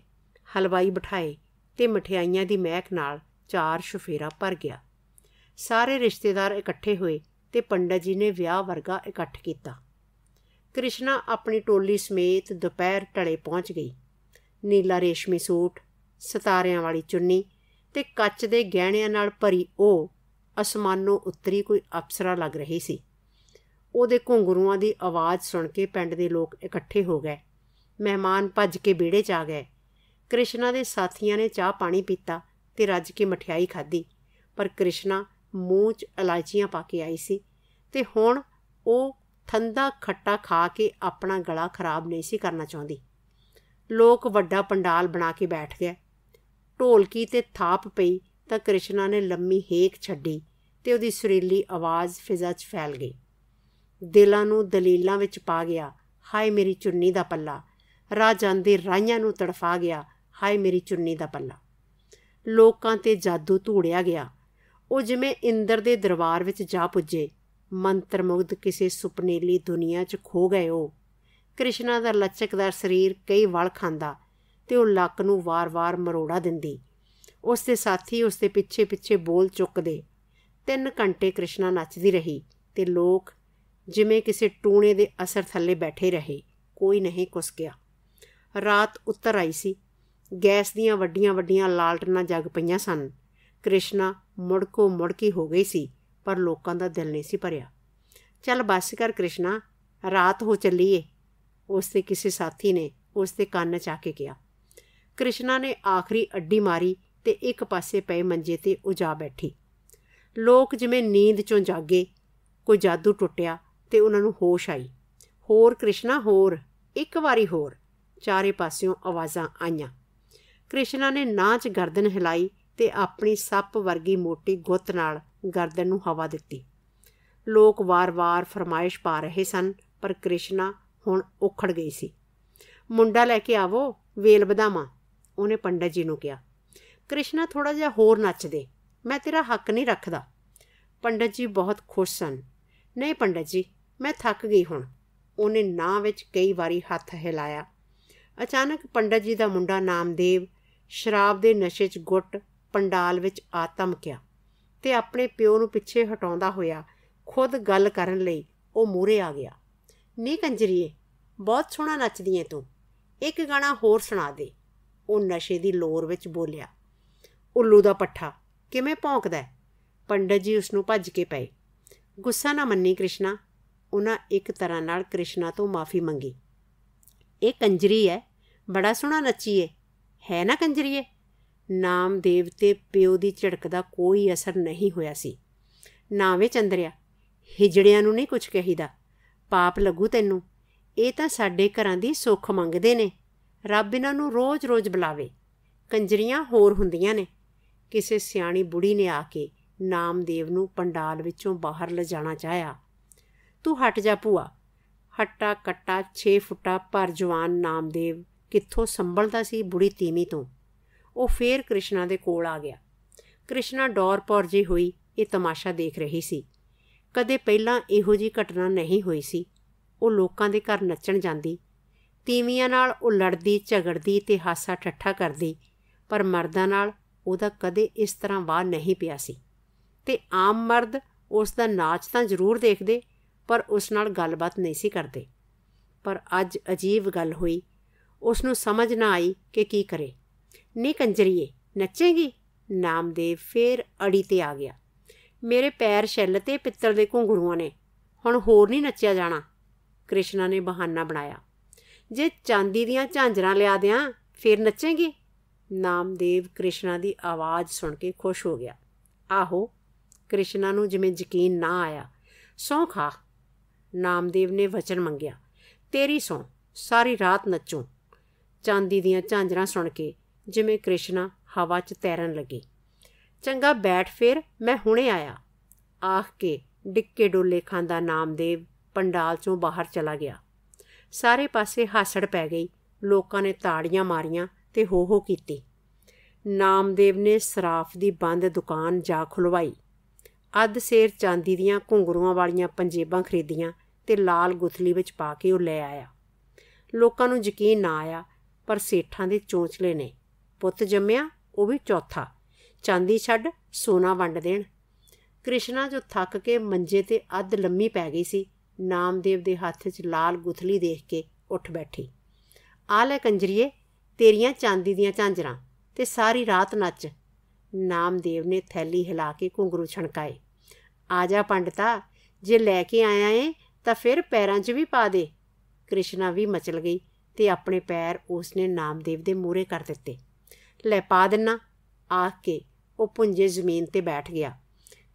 [SPEAKER 1] ਹਲਵਾਈ ਬਿਠਾਏ ਤੇ ਮਠਿਆਈਆਂ ਦੀ ਮਹਿਕ ਨਾਲ ਚਾਰ ਸ਼ਫੇਰਾ ਭਰ ਗਿਆ ਸਾਰੇ ਰਿਸ਼ਤੇਦਾਰ ਇਕੱਠੇ ਹੋਏ ਤੇ ਪੰਡਤ ਜੀ ਨੇ ਵਿਆਹ ਵਰਗਾ ਇਕੱਠ ਕੀਤਾ ਕ੍ਰਿਸ਼ਨਾ ਆਪਣੀ ਟੋਲੀ ਸਮੇਤ ਦੁਪਹਿਰ ਟਲੇ ਪਹੁੰਚ ਗਈ ਨੀਲਾ ਰੇਸ਼ਮੀ ਸੂਟ ਸਤਾਰਿਆਂ ਵਾਲੀ ਚੁੰਨੀ ਤੇ ਕੱਚ ਦੇ ਗਹਿਣਿਆਂ ਨਾਲ ਭਰੀ ਉਹ ਅਸਮਾਨੋਂ ਉੱਤਰੀ ਕੋਈ ਅਪਸਰਾ ਲੱਗ ਰਹੀ ਸੀ ਉਹਦੇ ਘੁੰਗਰੂਆਂ ਦੀ ਆਵਾਜ਼ ਸੁਣ ਕੇ ਪਿੰਡ ਦੇ ਲੋਕ ਇਕੱਠੇ ਹੋ ਗਏ ਮਹਿਮਾਨ ਭੱਜ ਕੇ ਵਿੜੇ ਚ ਆ ਗਏ ਕ੍ਰਿਸ਼ਨਾ ਦੇ ਸਾਥੀਆਂ ਨੇ ਚਾਹ ਪਾਣੀ ਪੀਤਾ ਤੇ ਰੱਜ ਕੇ ਮਠਿਆਈ ਖਾਧੀ ਪਰ ਕ੍ਰਿਸ਼ਨਾ ਮੂੰਹ 'ਚ ਇਲਾਇਚੀਆਂ ਪਾ ਕੇ ਆਈ ਸੀ ਤੇ ਹੁਣ ਉਹ ਠੰਡਾ ਖੱਟਾ ਖਾ ਕੇ ਆਪਣਾ ਗਲਾ ਖਰਾਬ ਨਹੀਂ ਸੀ ਕਰਨਾ ਚਾਹੁੰਦੀ ਲੋਕ ਵੱਡਾ ਪੰਡਾਲ ਬਣਾ ਕੇ ਬੈਠ ਗਏ ਢੋਲਕੀ ਤੇ ਥਾਪ ਪਈ ਤਾਂ ਕ੍ਰਿਸ਼ਨਾ ਨੇ ਲੰਮੀ ਹੇਕ ਛੱਡੀ ਤੇ ਉਹਦੀ ਸੁਰੀਲੀ ਆਵਾਜ਼ ਫਿਜ਼ਾ 'ਚ ਫੈਲ ਗਈ ਦਿਲਾਂ ਨੂੰ ਦਲੀਲਾਂ ਵਿੱਚ ਪਾ ਗਿਆ ਹਾਏ ਮੇਰੀ ਚੁੰਨੀ ਦਾ ਪੱਲਾ ਰਾਜਾਂ ਦੇ ਰਾਈਆਂ ਨੂੰ ਤੜਫਾ ਗਿਆ ਹਾਏ ਮੇਰੀ ਚੁੰਨੀ ਦਾ ਪੱਲਾ ਲੋਕਾਂ ਤੇ ਜਾਦੂ ਧੂੜਿਆ ਗਿਆ ਉਹ ਜਿਵੇਂ ਇੰਦਰ ਦੇ ਦਰਬਾਰ ਵਿੱਚ ਜਾ ਪੁੱਜੇ ਮੰਤਰਮੁਗਧ ਕਿਸੇ ਸੁਪਨੇਲੀ ਦੁਨੀਆ 'ਚ ਖੋ ਗਏ ਉਹ ਕ੍ਰਿਸ਼ਨਾ ਦਾ ਲਚਕਦਾਰ ਸਰੀਰ ਕਈ ਵਲ ਖਾਂਦਾ ਤੇ ਉਹ ਲੱਕ ਨੂੰ ਵਾਰ-ਵਾਰ ਮਰੋੜਾ ਦਿੰਦੀ ਉਸ ਦੇ ਸਾਥੀ ਉਸ ਦੇ ਪਿੱਛੇ-ਪਿੱਛੇ ਬੋਲ ਚੁੱਕਦੇ 3 ਘੰਟੇ ਕ੍ਰਿਸ਼ਨਾ ਨੱਚਦੀ ਰਹੀ ਤੇ ਲੋਕ ਜਿਵੇਂ ਕਿਸੇ ਟੂਣੇ ਦੇ ਅਸਰ ਥੱਲੇ ਬੈਠੇ ਰਹੇ ਕੋਈ ਨਹੀਂ ਕੁਸ ਗਿਆ ਰਾਤ ਉੱਤਰ ਆਈ ਸੀ ਗੈਸ ਦੀਆਂ ਵੱਡੀਆਂ-ਵੱਡੀਆਂ ਲਾਲਟਨਾਂ ਜਗ ਪਈਆਂ ਸਨ ਕ੍ਰਿਸ਼ਨਾ ਮੁੜਕੋ ਮੁੜਕੀ ਹੋ ਗਈ ਸੀ ਪਰ ਲੋਕਾਂ ਦਾ ਦਿਲ ਨਹੀਂ ਸੀ ਭਰਿਆ ਚੱਲ ਬੱਸ ਕਰ ਕ੍ਰਿਸ਼ਨਾ ਰਾਤ ਹੋ ਚੱਲੀਏ ਉਸ ਦੇ ਕਿਸੇ ਸਾਥੀ ਨੇ ਉਸ ਦੇ ਕੰਨ 'ਚ ਆ ਕੇ ਕਿਹਾ ਕ੍ਰਿਸ਼ਨਾ ਨੇ ਆਖਰੀ ਅੱਡੀ ਮਾਰੀ ਤੇ ਇੱਕ ਪਾਸੇ ਪਏ ਮੰਜੇ ਤੇ ਉਜਾ ਬੈਠੀ ਲੋਕ ਜਿਵੇਂ ਨੀਂਦ ਚੋਂ ਜਾਗੇ ਕੋਈ ਜਾਦੂ ਟੁੱਟਿਆ ਤੇ ਉਹਨਾਂ ਨੂੰ ਹੋਸ਼ ਆਈ ਹੋਰ ਕ੍ਰਿਸ਼ਨਾ ਹੋਰ ਇੱਕ ਵਾਰੀ ਹੋਰ ਚਾਰੇ ਪਾਸਿਓਂ ਆਵਾਜ਼ਾਂ ਆਈਆਂ ਕ੍ਰਿਸ਼ਨਾ ਨੇ ਨਾਚ ਗਰਦਨ ਹਿਲਾਈ ਤੇ ਆਪਣੀ ਸੱਪ ਵਰਗੀ ਮੋਟੀ ਗੁੱਤ ਨਾਲ ਗਰਦਨ ਨੂੰ ਹਵਾ ਦਿੱਤੀ ਲੋਕ ਵਾਰ-ਵਾਰ ਫਰਮਾਇਸ਼ ਪਾ ਰਹੇ ਸਨ ਪਰ ਕ੍ਰਿਸ਼ਨਾ ਹੁਣ ਉਖੜ ਗਈ ਸੀ ਮੁੰਡਾ ਲੈ ਕੇ ਆਵੋ ਵੇਲ ਵਧਾਵਾ ਉਹਨੇ ਪੰਡਤ ਜੀ ਨੂੰ ਕਿਹਾ ਕ੍ਰਿਸ਼ਨਾ ਥੋੜਾ ਜਿਹਾ ਹੋਰ ਨੱਚ ਦੇ ਮੈਂ ਤੇਰਾ ਹੱਕ ਨਹੀਂ ਰੱਖਦਾ ਪੰਡਤ ਜੀ ਬਹੁਤ ਖੁਸ਼ ਸਨ ਨਹੀਂ ਪੰਡਤ ਜੀ ਮੈਂ ਥੱਕ ਗਈ ਹੁਣ ਉਹਨੇ ਨਾ ਵਿੱਚ ਕਈ ਵਾਰੀ ਹੱਥ ਹਿਲਾਇਆ ਅਚਾਨਕ ਪੰਡਤ ਜੀ ਦਾ ਮੁੰਡਾ ਨਾਮਦੇਵ ਸ਼ਰਾਬ ਦੇ ਨਸ਼ੇ 'ਚ ਗੁੱਟ ਪੰਡਾਲ ਵਿੱਚ ਆਤਮਕਿਆ ਤੇ ਆਪਣੇ ਪਿਓ ਨੂੰ ਪਿੱਛੇ ਹਟਾਉਂਦਾ ਹੋਇਆ ਖੁਦ ਗੱਲ ਕਰਨ ਲਈ ਉਹ ਮੂਰੇ ਆ ਗਿਆ ਨੀ ਕੰਜਰੀਏ ਬਹੁਤ ਸੋਹਣਾ ਨੱਚਦੀ ਐ ਤੂੰ ਇੱਕ ਗਾਣਾ ਹੋਰ ਸੁਣਾ ਦੇ ਉਹ ਨਸ਼ੇ ਦੀ ਲੋਰ ਵਿੱਚ ਬੋਲਿਆ ਉੱਲੂ ਦਾ ਪੱਠਾ ਕਿਵੇਂ ਭੌਂਕਦਾ ਪੰਡਤ ਜੀ ਉਸ ਨੂੰ ਭੱਜ ਕੇ ਪਏ ਗੁੱਸਾ ਨਾ ਮੰਨੀ ਕ੍ਰਿਸ਼ਨਾ ਉਹਨਾਂ ਇੱਕ ਤਰ੍ਹਾਂ ਨਾਲ ਕ੍ਰਿਸ਼ਨਾ ਤੋਂ ਮਾਫੀ ਮੰਗੀ ਇਹ ਕੰਜਰੀ ਐ ਬੜਾ ਸੋਹਣਾ ਨੱਚੀ ਹੈ ਨਾ ਕੰਜਰੀਏ ਨਾਮਦੇਵ ਤੇ ਪਿਓ ਦੀ ਝੜਕ ਦਾ ਕੋਈ ਅਸਰ ਨਹੀਂ ਹੋਇਆ ਸੀ ਨਾ ਵੇ ਚੰਦਰਿਆ ਹਿਜੜਿਆਂ ਨੂੰ ਨਹੀਂ ਕੁਝ ਕਹੀਦਾ ਪਾਪ ਲੱਗੂ ਤੈਨੂੰ ਇਹ ਤਾਂ ਸਾਡੇ ਘਰਾਂ ਦੀ ਸੁੱਖ ਮੰਗਦੇ ਨੇ ਰੱਬ ਇਹਨਾਂ ਨੂੰ ਰੋਜ਼-ਰੋਜ਼ ਬੁਲਾਵੇ ਕੰਜਰੀਆਂ ਹੋਰ ਹੁੰਦੀਆਂ ਨੇ ਕਿਸੇ ਸਿਆਣੀ ਬੁੜੀ ਨੇ ਆ ਕੇ ਨਾਮਦੇਵ ਨੂੰ ਪੰਡਾਲ ਵਿੱਚੋਂ ਬਾਹਰ ਲਿਜਾਣਾ ਚਾਹਿਆ ਤੂੰ ਹਟ ਜਾ ਭੂਆ ਹੱਟਾ ਕੱਟਾ 6 ਫੁੱਟਾ ਪਰ ਜਵਾਨ ਨਾਮਦੇਵ ਕਿੱਥੋਂ ਸੰਭਲਦਾ ਸੀ ਬੁੜੀ ਤੀਮੀ ਤੋਂ ਉਹ ਫੇਰ ਕ੍ਰਿਸ਼ਨਾ ਦੇ ਕੋਲ ਆ ਗਿਆ ਕ੍ਰਿਸ਼ਨਾ ਡੋਰਪੌਰ ਜੀ ਹੋਈ ਇਹ ਤਮਾਸ਼ਾ ਦੇਖ ਰਹੀ ਸੀ ਕਦੇ ਪਹਿਲਾਂ ਇਹੋ ਜੀ ਘਟਨਾ ਨਹੀਂ ਹੋਈ ਸੀ ਉਹ ਲੋਕਾਂ ਦੇ ਘਰ ਨੱਚਣ ਜਾਂਦੀ ਤੀਵੀਆਂ ਨਾਲ ਉਹ ਲੜਦੀ ਝਗੜਦੀ ਤੇ ਹਾਸਾ ਠੱਠਾ ਕਰਦੀ ਪਰ ਮਰਦਾਂ ਨਾਲ ਉਹਦਾ ਕਦੇ ਇਸ ਤਰ੍ਹਾਂ ਵਾਹ ਨਹੀਂ ਪਿਆ ਸੀ ਤੇ ਆਮ ਮਰਦ ਉਸ ਦਾ ਨਾਚ ਤਾਂ ਜ਼ਰੂਰ ਦੇਖਦੇ ਪਰ ਉਸ ਨਾਲ ਗੱਲਬਾਤ ਨਹੀਂ ਸੀ ਕਰਦੇ ਪਰ ਅੱਜ ਅਜੀਬ ਗੱਲ ਹੋਈ ਉਸ ਨੂੰ ਸਮਝ ਨਾ ਆਈ ਕਿ ਕੀ ਕਰੇ ਨੀ ਕੰਜਰੀਏ ਨੱਚੇਗੀ ਨਾਮਦੇਵ ਫੇਰ ਅੜੀ ਤੇ ਆ ਗਿਆ ਮੇਰੇ ਪੈਰ ਛੱਲ ਤੇ ਪਿੱਤਲ ਦੇ ਘੁੰਗਰੂਆਂ ਨੇ ਹੁਣ ਹੋਰ ਨਹੀਂ ਨੱਚਿਆ ਜਾਣਾ ਕ੍ਰਿਸ਼ਨਾ ਨੇ ਬਹਾਨਾ ਬਣਾਇਆ ਜੇ ਚਾਂਦੀ ਦੀਆਂ ਝਾਂਜਰਾਂ ਲਿਆ ਦਿਆਂ ਫੇਰ ਨੱਚੇਗੀ ਨਾਮਦੇਵ ਕ੍ਰਿਸ਼ਨਾ ਦੀ ਆਵਾਜ਼ ਸੁਣ ਕੇ ਖੁਸ਼ ਹੋ ਗਿਆ ਆਹੋ ਕ੍ਰਿਸ਼ਨਾ ਨੂੰ ਜਿਵੇਂ ਯਕੀਨ ਨਾ ਆਇਆ ਸੌ ਖਾ ਨਾਮਦੇਵ ਨੇ ਵਚਨ ਮੰਗਿਆ ਤੇਰੀ ਸੌ ਸਾਰੀ ਰਾਤ ਨੱਚੂ ਚਾਂਦੀ ਦੀਆਂ ਝਾਂਜਰਾਂ ਸੁਣ ਕੇ ਜਿਵੇਂ ਕ੍ਰਿਸ਼ਨਾ ਹਵਾ 'ਚ ਤੈਰਨ ਲੱਗੀ ਚੰਗਾ ਬੈਠ ਫੇਰ ਮੈਂ ਹੁਣੇ ਆਇਆ ਆਖ ਕੇ ਡਿੱਕੇ ਡੋਲੇ ਖਾਂਦਾ ਨਾਮਦੇਵ ਪੰਡਾਲ 'ਚੋਂ ਬਾਹਰ ਚਲਾ ਗਿਆ ਸਾਰੇ ਪਾਸੇ ਹਾਸੜ ਪੈ ਗਈ ਲੋਕਾਂ ਨੇ ਤਾੜੀਆਂ ਮਾਰੀਆਂ ਤੇ ਹੋ ਹੋ ਕੀਤੀ ਨਾਮਦੇਵ ਨੇ ਸਰਾਫ ਦੀ ਬੰਦ ਦੁਕਾਨ ਜਾ ਖੁਲਵਾਈ ਅੱਧ ਸੇਰ ਚਾਂਦੀ ਦੀਆਂ ਘੁੰਗਰੂਆਂ ਵਾਲੀਆਂ ਪੰਜੇਬਾਂ ਖਰੀਦੀਆਂ ਤੇ ਲਾਲ ਗੁਥਲੀ ਵਿੱਚ ਪਾ ਕੇ ਉਹ ਲੈ ਆਇਆ ਲੋਕਾਂ ਨੂੰ ਯਕੀਨ ਨਾ ਆਇਆ ਪਰ ਸੇਠਾਂ ਦੇ ਚੋਂਚਲੇ ਨੇ ਪੁੱਤ ਜੰਮਿਆ ਉਹ ਵੀ ਚੌਥਾ ਚਾਂਦੀ ਛੱਡ ਸੋਨਾ ਵੰਡ ਦੇਣ ਕ੍ਰਿਸ਼ਨਾ ਜੋ ਥੱਕ ਕੇ ਮੰਜੇ ਤੇ ਅੱਧ ਲੰਮੀ ਪੈ ਗਈ ਸੀ ਨਾਮਦੇਵ ਦੇ ਹੱਥ 'ਚ ਲਾਲ ਗੁਥਲੀ ਦੇਖ ਕੇ ਉੱਠ ਬੈਠੀ ਆ ਲੈ ਕੰਜਰੀਏ ਤੇਰੀਆਂ ਚਾਂਦੀ ਦੀਆਂ ਝਾਂਜਰਾਂ ਤੇ ਸਾਰੀ ਰਾਤ ਨੱਚ ਨਾਮਦੇਵ ਨੇ ਥੈਲੀ ਹਿਲਾ ਕੇ ਘੁੰਗਰੂ ਛਣਕਾਏ ਆ ਜਾ ਪੰਡਤਾ ਜੇ ਲੈ ਕੇ ਆਇਆ ਏ ਤਾਂ ਫਿਰ ਪੈਰਾਂ 'ਚ ਵੀ ਪਾ ਦੇ ਕ੍ਰਿਸ਼ਨਾ ਵੀ ਮਚਲ ਗਈ ਤੇ ਆਪਣੇ ਪੈਰ ਉਸ ਨੇ ਨਾਮਦੇਵ ਦੇ ਮੂਰੇ ਕਰ ਦਿੱਤੇ ਲੈ ਪਾ ਦਿੰਨਾ ਆ ਕੇ ਉਹ ਪੁੰਜੇ ਜ਼ਮੀਨ ਤੇ ਬੈਠ ਗਿਆ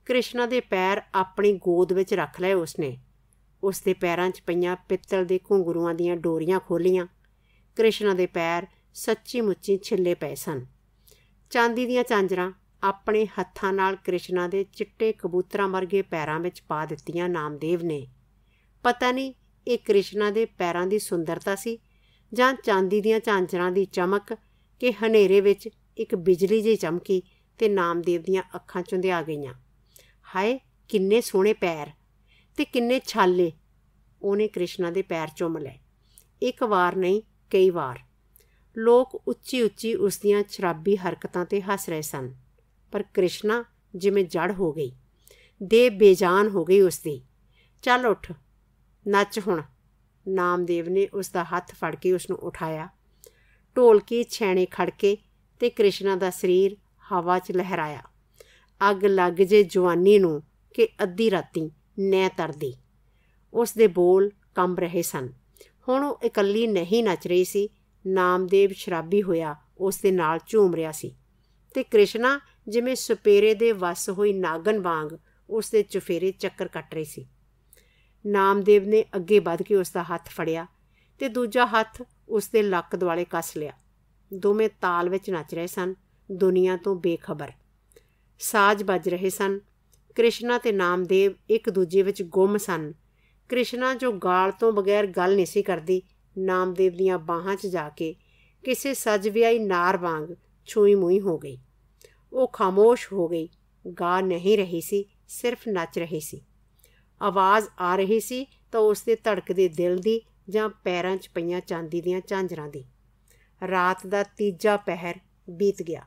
[SPEAKER 1] ਕ੍ਰਿਸ਼ਨਾ ਦੇ ਪੈਰ ਆਪਣੀ ਗੋਦ ਵਿੱਚ ਰੱਖ ਲਏ ਉਸਨੇ ਉਸ ਦੇ ਪੈਰਾਂ 'ਚ ਪਈਆਂ ਪਿੱਤਲ ਦੇ ਘੁੰਗਰੂਆਂ ਦੀਆਂ ਡੋਰੀਆਂ ਖੋਲੀਆਂ ਕ੍ਰਿਸ਼ਨਾ ਦੇ ਪੈਰ ਸੱਚੀ ਮੁੱਚੀ ਛਿੱਲੇ ਪਏ ਸਨ ਚਾਂਦੀ ਦੀਆਂ ਚਾਂਜਰਾਂ ਆਪਣੇ ਹੱਥਾਂ ਨਾਲ ਕ੍ਰਿਸ਼ਨਾ ਦੇ ਚਿੱਟੇ ਕਬੂਤਰਾਂ ਵਰਗੇ ਪੈਰਾਂ ਵਿੱਚ ਪਾ ਦਿੱਤੀਆਂ ਨਾਮਦੇਵ ਨੇ ਪਤਾ ਨਹੀਂ ਇਹ ਕ੍ਰਿਸ਼ਨਾ ਦੇ ਪੈਰਾਂ ਦੀ ਸੁੰਦਰਤਾ ਸੀ ਜਾਂ ਚਾਂਦੀ ਦੀਆਂ ਝਾਂਜਰਾਂ ਦੀ ਚਮਕ ਕਿ ਹਨੇਰੇ ਵਿੱਚ ਇੱਕ ਬਿਜਲੀ ਜਿਹੀ ਚਮਕੀ ਤੇ ਨਾਮਦੇਵ ਦੀਆਂ ਅੱਖਾਂ ਆ ਗਈਆਂ ਹਾਏ ਕਿੰਨੇ ਸੋਹਣੇ ਪੈਰ ਤੇ ਕਿੰਨੇ ਛਾਲੇ ਉਹਨੇ ਕ੍ਰਿਸ਼ਨਾ ਦੇ ਪੈਰ ਚੁੰਮ ਲਏ ਇੱਕ ਵਾਰ ਨਹੀਂ ਕਈ ਵਾਰ ਲੋਕ ਉੱਚੀ ਉੱਚੀ ਉਸ ਦੀਆਂ ਛਰਾਬੀ ਹਰਕਤਾਂ ਤੇ ਹੱਸ ਰਹੇ ਸਨ ਪਰ ਕ੍ਰਿਸ਼ਨਾ ਜਿਵੇਂ ਜੜ ਹੋ ਗਈ ਦੇ ਬੇਜਾਨ ਹੋ ਗਈ ਉਸ ਦੀ ਚੱਲ ਉੱਠ ਨੱਚ ਹੁਣ ਨਾਮਦੇਵ ਨੇ ਉਸ ਦਾ ਹੱਥ ਫੜ ਕੇ ਉਸ ਨੂੰ ਉਠਾਇਆ ਢੋਲਕੀ ਛੈਣੇ ਖੜਕੇ ਤੇ ਕ੍ਰਿਸ਼ਨਾ ਦਾ ਸਰੀਰ ਹਵਾ 'ਚ ਲਹਿਰਾਇਆ ਅੱਗ ਲੱਗ ਜੇ ਜਵਾਨੀ ਨੂੰ ਕਿ ਅੱਧੀ ਰਾਤੀ ਨੈ ਤਰਦੀ ਉਸ ਦੇ ਬੋਲ ਕੰਬ ਰਹੇ ਸਨ ਹੁਣ ਉਹ ਇਕੱਲੀ ਨਹੀਂ ਨੱਚ ਰਹੀ ਸੀ ਨਾਮਦੇਵ ਸ਼ਰਾਬੀ ਹੋਇਆ ਉਸ ਦੇ ਨਾਲ ਝੂਮ ਰਿਹਾ ਸੀ ਤੇ ਕ੍ਰਿਸ਼ਨਾ ਜਿਵੇਂ ਸੁਪੇਰੇ ਦੇ ਵਸ ਹੋਈ ਨਾਗਨ ਵਾਂਗ ਉਸ ਦੇ ਚੁਫੇਰੇ ਚੱਕਰ ਕੱਟ ਰਹੀ ਸੀ ਨਾਮਦੇਵ ਨੇ ਅੱਗੇ ਵੱਧ ਕੇ ਉਸ ਦਾ ਹੱਥ ਫੜਿਆ ਤੇ ਦੂਜਾ ਹੱਥ ਉਸ ਦੇ ਲੱਕ ਦੁਆਲੇ ਕੱਸ ਲਿਆ ਦੋਵੇਂ ਤਾਲ ਵਿੱਚ ਨੱਚ ਰਹੇ ਸਨ ਦੁਨੀਆ ਤੋਂ ਬੇਖਬਰ ਸਾਜ਼ ਵੱਜ ਰਹੇ ਸਨ ਕ੍ਰਿਸ਼ਨਾ ਤੇ ਨਾਮਦੇਵ ਇੱਕ ਦੂਜੇ ਵਿੱਚ ਗੁੰਮ ਸਨ ਕ੍ਰਿਸ਼ਨਾ ਜੋ ਗਾਲ ਤੋਂ ਬਗੈਰ ਗੱਲ ਨਹੀਂ ਸੀ ਕਰਦੀ ਨਾਮਦੇਵ ਦੀਆਂ ਬਾਹਾਂ 'ਚ ਜਾ ਕੇ ਕਿਸੇ ਸੱਜ ਵਿਆਹੀ ਨਾਰ ਵਾਂਗ ਛੂਈ ਮੂਈ ਹੋ ਗਈ ਉਹ ਖਾਮੋਸ਼ ਹੋ ਗਈ ਗਾ ਨਹੀਂ ਰਹੀ ਸੀ ਸਿਰਫ ਨੱਚ ਰਹੀ ਸੀ ਆਵਾਜ਼ ਆ ਰਹੀ ਸੀ ਤਾਂ ਉਸ ਦੇ ਧੜਕਦੇ ਦਿਲ ਦੀ ਜਾਂ ਪੈਰਾਂ 'ਚ ਪਈਆਂ ਚਾਂਦੀ ਦੀਆਂ ਝਾਂਜਰਾਂ ਦੀ ਰਾਤ ਦਾ ਤੀਜਾ ਪਹਿਰ ਬੀਤ ਗਿਆ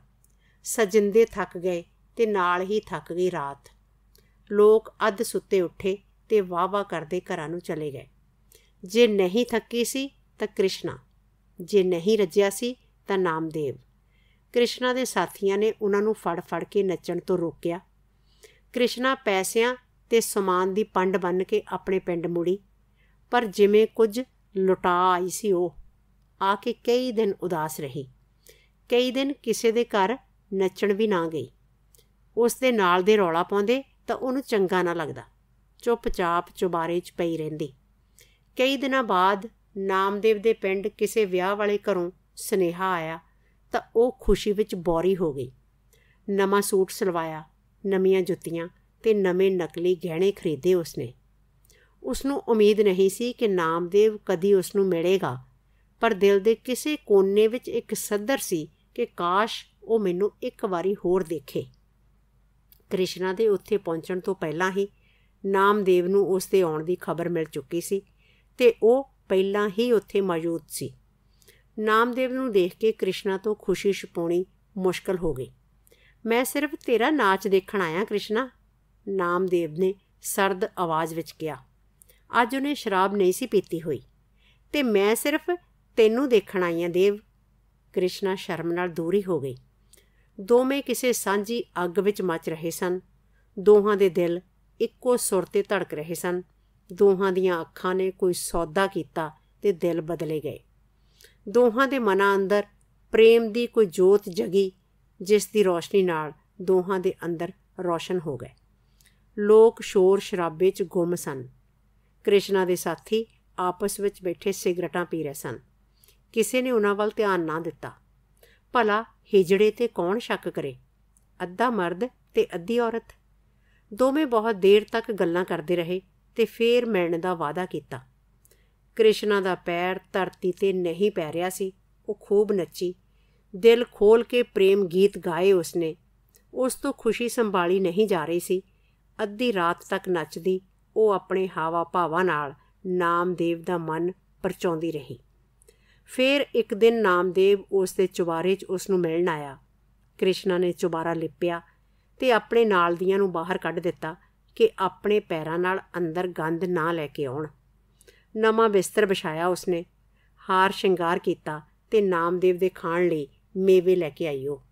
[SPEAKER 1] ਸਜਿੰਦੇ ਥੱਕ ਗਏ ਤੇ ਨਾਲ ਹੀ ਥੱਕ ਗਈ ਰਾਤ ਲੋਕ ਅੱਧ ਸੁੱਤੇ ਉੱਠੇ ਤੇ ਵਾਵਾ ਕਰਦੇ ਘਰਾਂ ਨੂੰ ਚਲੇ ਗਏ ਜੇ ਨਹੀਂ ਥੱਕੀ ਸੀ ਤਾਂ ਕ੍ਰਿਸ਼ਨਾ ਜੇ ਨਹੀਂ ਰੱਜਿਆ ਸੀ ਤਾਂ ਨਾਮਦੇਵ ਕ੍ਰਿਸ਼ਨਾ ਦੇ ਸਾਥੀਆਂ ਨੇ ਉਹਨਾਂ ਨੂੰ ਫੜ-ਫੜ ਕੇ ਨੱਚਣ ਤੋਂ ਰੋਕਿਆ ਕ੍ਰਿਸ਼ਨਾ ਪੈਸਿਆਂ ਤੇ ਸਮਾਨ ਦੀ ਪੰਡ ਬਨ ਕੇ ਆਪਣੇ ਪਿੰਡ ਮੁੜੀ ਪਰ ਜਿਵੇਂ ਕੁਝ ਲੁਟਾ ਆਈ ਸੀ ਉਹ ਆ ਕੇ ਕਈ ਦਿਨ ਉਦਾਸ ਰਹੀ ਕਈ ਦਿਨ ਕਿਸੇ ਦੇ ਘਰ ਨੱਚਣ ਵੀ ਨਾ ਗਈ ਉਸ ਦੇ ਨਾਲ ਦੇ ਰੌਲਾ ਪਾਉਂਦੇ ਤਾਂ ਉਹਨੂੰ ਚੰਗਾ ਨਾ ਲੱਗਦਾ ਚੁੱਪਚਾਪ ਚੁਬਾਰੇ 'ਚ ਪਈ ਰਹਿੰਦੀ ਕਈ ਦਿਨਾਂ ਬਾਅਦ ਨਾਮਦੇਵ ਦੇ ਪਿੰਡ ਕਿਸੇ ਵਿਆਹ ਵਾਲੇ ਘਰੋਂ ਸਨੇਹਾ ਆਇਆ ਤਾਂ ਉਹ ਖੁਸ਼ੀ ਵਿੱਚ ਬੋਰੀ ਹੋ ਗਈ ਨਵਾਂ ਸੂਟ ਸਲਵਾਇਆ ਨਵੀਆਂ ਜੁੱਤੀਆਂ ਤੇ ਨਵੇਂ ਨਕਲੀ ਗਹਿਣੇ ਖਰੀਦੇ ਉਸਨੇ ਉਸ ਨੂੰ ਉਮੀਦ ਨਹੀਂ ਸੀ ਕਿ ਨਾਮਦੇਵ ਕਦੀ ਉਸ ਨੂੰ ਮਿਲੇਗਾ ਪਰ ਦਿਲ ਦੇ ਕਿਸੇ ਕੋਨੇ ਵਿੱਚ ਇੱਕ ਸੱਦਰ ਸੀ ਕਿ ਕਾਸ਼ ਉਹ ਮੈਨੂੰ ਇੱਕ ਵਾਰੀ ਹੋਰ ਦੇਖੇ ਕ੍ਰਿਸ਼ਨਾ ਦੇ ਉੱਥੇ ਪਹੁੰਚਣ ਤੋਂ ਪਹਿਲਾਂ ਹੀ ਨਾਮਦੇਵ ਨੂੰ ਉਸ ਦੇ ਆਉਣ ਦੀ ਖਬਰ ਮਿਲ ਚੁੱਕੀ ਸੀ ਤੇ ਉਹ ਪਹਿਲਾਂ ਹੀ ਉੱਥੇ ਮੌਜੂਦ ਸੀ ਨਾਮਦੇਵ ਨੂੰ ਦੇਖ ਕੇ ਕ੍ਰਿਸ਼ਨਾ ਤੋਂ ਖੁਸ਼ੀ ਛਪਾਉਣੀ ਮੁਸ਼ਕਲ ਹੋ ਗਈ ਮੈਂ ਸਿਰਫ ਤੇਰਾ ਨਾਚ ਦੇਖਣ ਆਇਆ ਕ੍ਰਿਸ਼ਨਾ ਨਾਮਦੇਵ ਨੇ ਸਰਦ ਆਵਾਜ਼ ਵਿੱਚ ਕਿਹਾ ਅੱਜ ਉਹਨੇ ਸ਼ਰਾਬ ਨਹੀਂ ਸੀ ਪੀਤੀ ਹੋਈ ਤੇ ਮੈਂ ਸਿਰਫ ਤੈਨੂੰ ਦੇਖਣ ਆਈ ਆ ਦੇਵ ਕ੍ਰਿਸ਼ਨਾ ਸ਼ਰਮ ਨਾਲ ਦੂਰੀ ਹੋ ਗਈ ਦੋਵੇਂ ਕਿਸੇ ਸਾਂਝੀ ਅੱਗ ਵਿੱਚ ਮੱਚ ਰਹੇ ਸਨ ਦੋਹਾਂ ਦੇ ਦਿਲ ਇੱਕੋ ਸੁਰ ਤੇ ਧੜਕ ਰਹੇ ਸਨ ਦੋਹਾਂ ਦੀਆਂ ਅੱਖਾਂ ਨੇ ਕੋਈ ਸੌਦਾ ਕੀਤਾ ਤੇ ਦਿਲ ਬਦਲੇ ਗਏ ਦੋਹਾਂ ਦੇ ਮਨਾਂ ਅੰਦਰ ਪ੍ਰੇਮ ਦੀ ਕੋਈ ਜੋਤ ਜਗੀ ਜਿਸ ਦੀ ਰੋਸ਼ਨੀ ਨਾਲ ਦੋਹਾਂ ਦੇ ਅੰਦਰ ਰੋਸ਼ਨ ਹੋ ਗਏ ਲੋਕ ਸ਼ੋਰ ਸ਼ਰਾਬੇ 'ਚ ਗੁੰਮ ਸਨ ਕ੍ਰਿਸ਼ਨਾ ਦੇ ਸਾਥੀ ਆਪਸ ਵਿੱਚ ਬੈਠੇ ਸਿਗਰਟਾਂ ਪੀ ਰਹੇ ਸਨ ਕਿਸੇ ਨੇ ਉਹਨਾਂ ਵੱਲ ਧਿਆਨ ਨਾ ਦਿੱਤਾ ਭਲਾ ਹਿਜੜੇ ਤੇ ਕੌਣ ਸ਼ੱਕ ਕਰੇ ਅੱਧਾ ਮਰਦ ਤੇ ਅੱਧੀ ਔਰਤ ਦੋਵੇਂ ਬਹੁਤ ਦੇਰ ਤੱਕ ਗੱਲਾਂ ਕਰਦੇ ਰਹੇ ਤੇ ਫੇਰ ਮਿਲਣ ਦਾ ਵਾਅਦਾ ਕੀਤਾ ਕ੍ਰਿਸ਼ਨਾ ਦਾ ਪੈਰ ਧਰਤੀ ਤੇ ਨਹੀਂ ਪੈ ਰਿਹਾ ਸੀ ਉਹ ਖੂਬ ਨੱਚੀ ਦਿਲ ਖੋਲ ਕੇ ਪ੍ਰੇਮ ਗੀਤ ਗਾਏ ਉਸਨੇ ਉਸ ਤੋਂ ਖੁਸ਼ੀ ਸੰਭਾਲੀ ਨਹੀਂ ਜਾ ਰਹੀ ਸੀ ਅੱਧੀ ਰਾਤ ਤੱਕ ਨੱਚਦੀ ਉਹ ਆਪਣੇ ਹਾਵਾ ਭਾਵਾ ਨਾਲ ਨਾਮਦੇਵ ਦਾ ਮਨ ਪਰਚਾਉਂਦੀ ਰਹੀ ਫਿਰ ਇੱਕ ਦਿਨ ਨਾਮਦੇਵ ਉਸ ਦੇ ਚੁਬਾਰੇ 'ਚ ਉਸ ਨੂੰ ਮਿਲਣ ਆਇਆ ਕ੍ਰਿਸ਼ਨਾ ਨੇ ਚੁਬਾਰਾ ਲਿਪਿਆ ਤੇ ਆਪਣੇ ਨਾਲ ਦੀਆਂ ਨੂੰ ਬਾਹਰ ਕੱਢ ਦਿੱਤਾ ਕਿ ਆਪਣੇ ਪੈਰਾਂ ਨਾਲ ਅੰਦਰ ਗੰਦ ਨਾ ਲੈ ਕੇ ਆਉਣ ਨਵਾਂ ਬਿਸਤਰ ਵਿਛਾਇਆ ਉਸਨੇ ਹਾਰ ਸ਼ਿੰਗਾਰ ਕੀਤਾ ਤੇ ਨਾਮਦੇਵ ਦੇ ਖਾਣ ਲਈ ਮੇਵੇ ਲੈ ਕੇ ਆਈ ਉਹ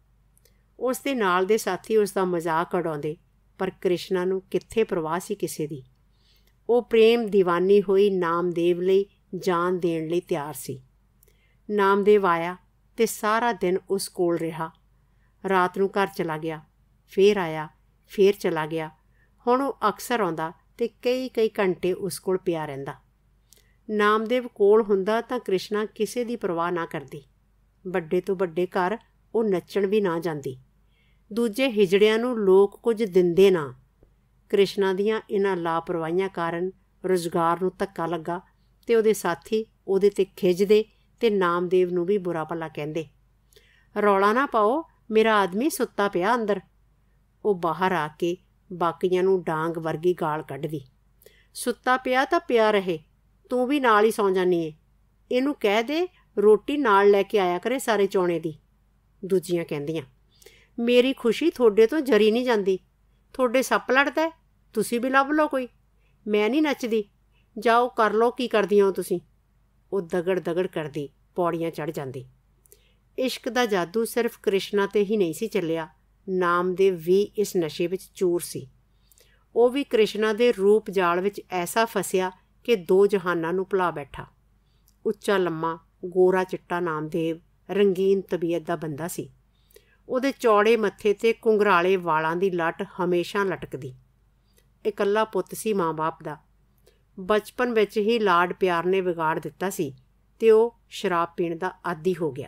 [SPEAKER 1] ਉਸ ਦੇ ਨਾਲ ਦੇ ਸਾਥੀ ਉਸ ਦਾ ਮਜ਼ਾਕ ਉਡਾਉਂਦੇ ਪਰ ਕ੍ਰਿਸ਼ਨਾ ਨੂੰ ਕਿੱਥੇ ਪਰਵਾਹ ਸੀ ਕਿਸੇ ਦੀ ਉਹ ਪ੍ਰੇਮ دیਵਾਨੀ ਹੋਈ ਨਾਮਦੇਵ ਲਈ ਜਾਨ ਦੇਣ ਲਈ ਤਿਆਰ ਸੀ ਨਾਮਦੇਵ ਆਇਆ ਤੇ ਸਾਰਾ ਦਿਨ ਉਸ ਕੋਲ ਰਿਹਾ ਰਾਤ ਨੂੰ ਘਰ ਚਲਾ ਗਿਆ ਫੇਰ ਆਇਆ ਫੇਰ ਚਲਾ ਗਿਆ ਹੁਣ ਉਹ ਅਕਸਰ ਆਉਂਦਾ ਤੇ ਕਈ ਕਈ ਘੰਟੇ ਉਸ ਕੋਲ ਪਿਆ ਰਹਿੰਦਾ ਨਾਮਦੇਵ ਕੋਲ ਹੁੰਦਾ ਤਾਂ ਕ੍ਰਿਸ਼ਨਾ ਕਿਸੇ ਦੀ ਪਰਵਾਹ ਨਾ ਕਰਦੀ ਵੱਡੇ ਤੋਂ ਵੱਡੇ ਘਰ ਉਹ ਨੱਚਣ ਵੀ ਨਾ ਜਾਂਦੀ ਦੂਜੇ ਹਿਜੜਿਆਂ ਨੂੰ ਲੋਕ ਕੁਝ ਦਿੰਦੇ ਨਾ ਕ੍ਰਿਸ਼ਨਾ ਦੀਆਂ ਇਹਨਾਂ ਲਾਪਰਵਾਹੀਆਂ ਕਾਰਨ ਰੋਜ਼ਗਾਰ ਨੂੰ ਧੱਕਾ ਲੱਗਾ ਤੇ ਉਹਦੇ ਸਾਥੀ ਉਹਦੇ ਤੇ ਖਿਜਦੇ ਤੇ ਨਾਮਦੇਵ ਨੂੰ ਵੀ ਬੁਰਾ ਭਲਾ ਕਹਿੰਦੇ ਰੌਲਾ ਨਾ ਪਾਓ ਮੇਰਾ ਆਦਮੀ ਸੁੱਤਾ ਪਿਆ ਅੰਦਰ ਉਹ ਬਾਹਰ ਆ ਕੇ ਬਾਕੀਆਂ ਨੂੰ ਡਾਂਗ ਵਰਗੀ ਗਾਲ ਕੱਢਦੀ ਸੁੱਤਾ ਪਿਆ ਤਾਂ ਪਿਆ ਰਹੇ ਤੂੰ ਵੀ ਨਾਲ ਹੀ ਸੌਂ ਜਾਨੀ ਏ ਇਹਨੂੰ ਕਹਿ ਦੇ ਰੋਟੀ ਨਾਲ ਲੈ ਕੇ ਆਇਆ ਕਰੇ ਸਾਰੇ ਚੌਣੇ ਦੀ ਦੂਜੀਆਂ ਕਹਿੰਦੀਆਂ ਮੇਰੀ ਖੁਸ਼ੀ ਤੁਹਾਡੇ ਤੋਂ ਜਰੀ ਨਹੀਂ ਜਾਂਦੀ ਤੁਹਾਡੇ ਸੱਪ ਲੜਦਾ ਤੁਸੀਂ ਵੀ ਲੱਭ ਲਓ ਕੋਈ ਮੈਂ ਨਹੀਂ ਨੱਚਦੀ ਜਾਓ ਕਰ ਲਓ ਕੀ ਕਰਦੀਆਂ ਹੋ ਤੁਸੀਂ ਉਹ ਦਗੜ ਦਗੜ ਕਰਦੀ ਪੌੜੀਆਂ ਚੜ ਜਾਂਦੀ ਇਸ਼ਕ ਦਾ ਜਾਦੂ ਸਿਰਫ ਕ੍ਰਿਸ਼ਨਾ ਤੇ ਹੀ ਨਹੀਂ ਸੀ ਚੱਲਿਆ ਨਾਮ ਦੇ ਵੀ ਇਸ ਨਸ਼ੇ ਵਿੱਚ ਚੂਰ ਸੀ ਉਹ ਵੀ ਕ੍ਰਿਸ਼ਨਾ ਦੇ ਰੂਪ ਜਾਲ ਵਿੱਚ ਐਸਾ ਫਸਿਆ ਕਿ ਦੋ ਜਹਾਨਾਂ ਨੂੰ ਭੁਲਾ ਬੈਠਾ ਉੱਚਾ ਲੰਮਾ ਗੋਰਾ ਚਿੱਟਾ ਨਾਮਦੇਵ ਰੰਗੀਨ ਤਬੀਅਤ ਦਾ ਬੰਦਾ ਸੀ ਉਹਦੇ ਚੌੜੇ ਮੱਥੇ ਤੇ ਕੁੰਗਰਾਲੇ ਵਾਲਾਂ ਦੀ ਲਟ ਹਮੇਸ਼ਾ ਲਟਕਦੀ ਇਕੱਲਾ ਪੁੱਤ ਸੀ ਮਾਂ-ਬਾਪ ਦਾ ਬਚਪਨ ਵਿੱਚ ਹੀ ਲਾਡ ਪਿਆਰ ਨੇ ਵਿਗਾੜ ਦਿੱਤਾ ਸੀ ਤੇ ਉਹ ਸ਼ਰਾਬ ਪੀਣ ਦਾ ਆਦੀ ਹੋ ਗਿਆ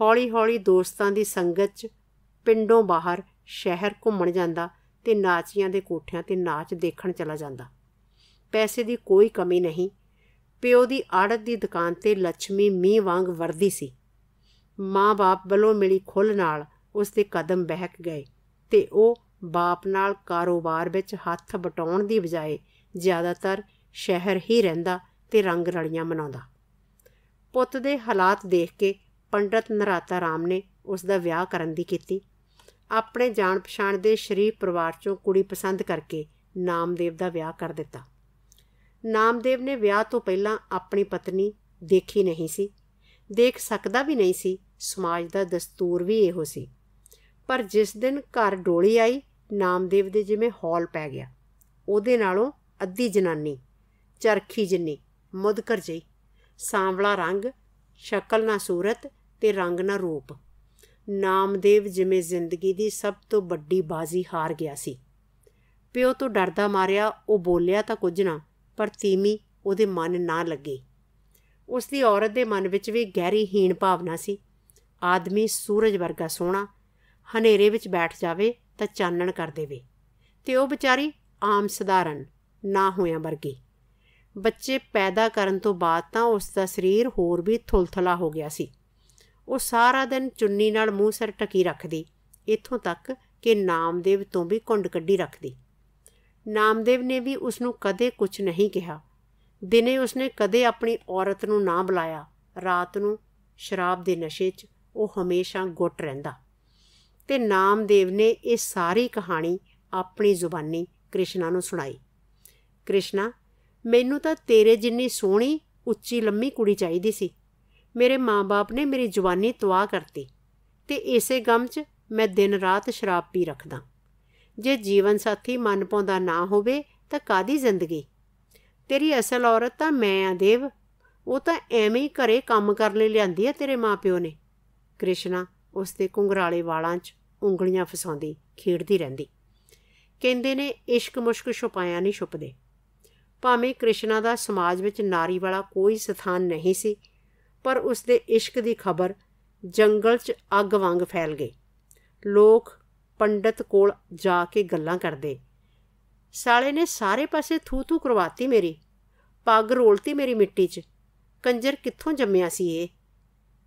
[SPEAKER 1] ਹੌਲੀ-ਹੌਲੀ ਦੋਸਤਾਂ ਦੀ ਸੰਗਤ 'ਚ ਪਿੰਡੋਂ ਬਾਹਰ ਸ਼ਹਿਰ ਘੁੰਮਣ ਜਾਂਦਾ ਤੇ ਨਾਚੀਆਂ ਦੇ ਕੋਠਿਆਂ ਤੇ ਨਾਚ ਦੇਖਣ ਚਲਾ ਜਾਂਦਾ ਪੈਸੇ ਦੀ ਕੋਈ ਕਮੀ ਨਹੀਂ ਪਿਓ ਦੀ ਆੜਤ ਦੀ ਦੁਕਾਨ ਤੇ ਲక్ష్ਮੀ ਮੀਂਹ ਵਾਂਗ ਵਰਦੀ ਸੀ ਮਾਂ-ਬਾਪ ਵੱਲੋਂ ਮਿਲੀ ਖੁੱਲ ਨਾਲ ਉਸ ਦੇ ਕਦਮ ਬਹਿਕ ਗਏ ਤੇ ਉਹ ਬਾਪ ਨਾਲ ਕਾਰੋਬਾਰ ਵਿੱਚ ਹੱਥ ਬਟਾਉਣ ਦੀ ਬਜਾਏ ਜ਼ਿਆਦਾਤਰ ਸ਼ਹਿਰ ਹੀ ਰਹਿੰਦਾ ਤੇ ਰੰਗ ਰਲੀਆਂ ਮਨਾਉਂਦਾ ਪੁੱਤ ਦੇ ਹਾਲਾਤ ਦੇਖ ਕੇ ਪੰਡਤ ਨਰਾਤਾ ਰਾਮ ਨੇ ਉਸ ਦਾ ਵਿਆਹ ਕਰਨ ਦੀ ਕੀਤੀ ਆਪਣੇ ਜਾਣ ਪਛਾਣ ਦੇ ਸ਼ਰੀਫ ਪਰਿਵਾਰ ਚੋਂ ਕੁੜੀ ਪਸੰਦ ਕਰਕੇ ਨਾਮਦੇਵ ਦਾ ਵਿਆਹ ਕਰ ਦਿੱਤਾ ਨਾਮਦੇਵ ਨੇ ਵਿਆਹ ਤੋਂ ਪਹਿਲਾਂ ਆਪਣੀ ਪਤਨੀ ਦੇਖੀ ਨਹੀਂ ਸੀ ਦੇਖ ਸਕਦਾ ਵੀ ਨਹੀਂ ਸੀ ਸਮਾਜ ਦਾ ਦਸਤੂਰ ਵੀ ਇਹੋ ਸੀ ਪਰ ਜਿਸ ਦਿਨ ਘਰ ਡੋਲੀ ਆਈ ਨਾਮਦੇਵ ਦੇ ਜਿਵੇਂ ਹੌਲ ਪੈ ਗਿਆ ਉਹਦੇ ਨਾਲੋਂ ਅੱਧੀ ਜਨਾਨੀ ਚਰਖੀ ਜਿੰਨੀ ਮੁਦਕਰ ਜਈ ਸਾਂਵਲਾ ਰੰਗ ਸ਼ਕਲ ਨਾ ਸੂਰਤ ਤੇ ਰੰਗ ਨਾ ਰੂਪ ਨਾਮਦੇਵ ਜਿਵੇਂ ਜ਼ਿੰਦਗੀ ਦੀ ਸਭ ਤੋਂ ਵੱਡੀ ਬਾਜ਼ੀ ਹਾਰ ਗਿਆ ਸੀ ਪਿਓ ਤੋਂ ਡਰਦਾ ਮਾਰਿਆ ਉਹ ਬੋਲਿਆ ਤਾਂ ਕੁਝ ਨਾ ਪਰ ਤੀਮੀ ਉਹਦੇ ਮਨ ਨਾ ਲੱਗੇ ਉਸ ਦੀ ਔਰਤ ਦੇ ਮਨ ਵਿੱਚ ਵੀ ਗਹਿਰੀ ਹੀਣ ਭਾਵਨਾ ਸੀ ਆਦਮੀ ਸੂਰਜ ਵਰਗਾ ਸੋਹਣਾ ਹਨੇਰੇ ਵਿੱਚ ਬੈਠ ਜਾਵੇ ਤਾਂ ਚਾਨਣ ਕਰ ਦੇਵੇ ਤੇ ਉਹ ਵਿਚਾਰੀ ਆਮ ਸਧਾਰਨ ਨਾ ਹੋਇਆਂ ਵਰਗੀ ਬੱਚੇ ਪੈਦਾ ਕਰਨ ਤੋਂ ਬਾਅਦ ਤਾਂ ਉਸ ਦਾ ਸਰੀਰ ਹੋਰ ਵੀ ਥੁਲਥਲਾ ਹੋ ਗਿਆ ਸੀ ਉਹ ਸਾਰਾ ਦਿਨ ਚੁੰਨੀ ਨਾਲ ਮੂੰਹ ਸਿਰ ਟਕੀ ਰੱਖਦੀ ਇੱਥੋਂ ਤੱਕ ਕਿ ਨਾਮਦੇਵ ਤੋਂ ਵੀ ਕੁੰਡ ਕੱਢੀ ਰੱਖਦੀ ਨਾਮਦੇਵ ਨੇ ਵੀ ਉਸ ਨੂੰ ਕਦੇ ਕੁਝ ਨਹੀਂ ਕਿਹਾ ਦਿਨੇ ਉਸਨੇ ਕਦੇ ਆਪਣੀ ਔਰਤ ਨੂੰ ਨਾ ਬੁਲਾਇਆ ਰਾਤ ਨੂੰ ਸ਼ਰਾਬ ਦੇ ਨਸ਼ੇ 'ਚ ਉਹ ਹਮੇਸ਼ਾ ਗੁੱਟ ਰਹਿੰਦਾ ਤੇ ਨਾਮਦੇਵ ਨੇ ਇਹ ਸਾਰੀ ਕਹਾਣੀ ਆਪਣੀ ਜ਼ੁਬਾਨੀ ਕ੍ਰਿਸ਼ਨਾ ਨੂੰ ਸੁਣਾਈ ਕ੍ਰਿਸ਼ਨਾ ਮੈਨੂੰ ਤਾਂ ਤੇਰੇ ਜਿੰਨੀ ਸੋਹਣੀ ਉੱਚੀ ਲੰਮੀ ਕੁੜੀ ਚਾਹੀਦੀ ਸੀ ਮੇਰੇ ਮਾਪੇ ਨੇ ਮੇਰੀ ਜਵਾਨੀ ਤਵਾ ਕਰਤੀ ਤੇ ਇਸੇ ਗਮ 'ਚ ਮੈਂ ਦਿਨ ਰਾਤ ਸ਼ਰਾਬ ਪੀ ਰੱਖਦਾ ਜੇ ਜੀਵਨ ਸਾਥੀ ਮਨ ਪਾਉਂਦਾ ਨਾ ਹੋਵੇ ਤਾਂ ਕਾਦੀ ਜ਼ਿੰਦਗੀ ਤੇਰੀ ਅਸਲ ਔਰਤ ਤਾਂ ਮੈਂ ਆ ਦੇਵ ਉਹ ਤਾਂ ਐਵੇਂ ਹੀ ਘਰੇ ਕੰਮ ਕਰਨ ਲਈ ਲਿਆਂਦੀ ਆ ਤੇਰੇ ਮਾਪਿਓ ਨੇ ਕ੍ਰਿਸ਼ਨਾ ਉਸ ਦੇ ਕੁੰਗਰਾਲੇ ਵਾਲਾਂ 'ਚ ਉਂਗਲੀਆਂ ਫਸਾਉਂਦੀ ਖੇਡਦੀ ਰਹਿੰਦੀ ਕਹਿੰਦੇ ਨੇ ਇਸ਼ਕ ਮੁਸ਼ਕ ਛੁਪਾਇਆ ਨਹੀਂ ਛੁਪਦੇ ਭਾਵੇਂ ਕ੍ਰਿਸ਼ਨਾ ਦਾ ਸਮਾਜ ਵਿੱਚ ਨਾਰੀ ਵਾਲਾ ਕੋਈ ਸਥਾਨ ਨਹੀਂ ਸੀ ਪਰ ਉਸ ਦੇ ਇਸ਼ਕ ਦੀ ਖਬਰ ਜੰਗਲ 'ਚ ਅੱਗ ਵਾਂਗ ਫੈਲ ਗਈ ਲੋਕ ਪੰਡਤ ਕੋਲ ਜਾ ਕੇ ਗੱਲਾਂ ਕਰਦੇ ਸਾਲੇ ਨੇ ਸਾਰੇ ਪਾਸੇ ਥੂ ਥੂ ਕਰਵਾਤੀ ਮੇਰੀ ਪੱਗ ਰੋਲਤੀ ਮੇਰੀ ਮਿੱਟੀ 'ਚ ਕੰਜਰ ਕਿੱਥੋਂ ਜੰਮਿਆ ਸੀ ਇਹ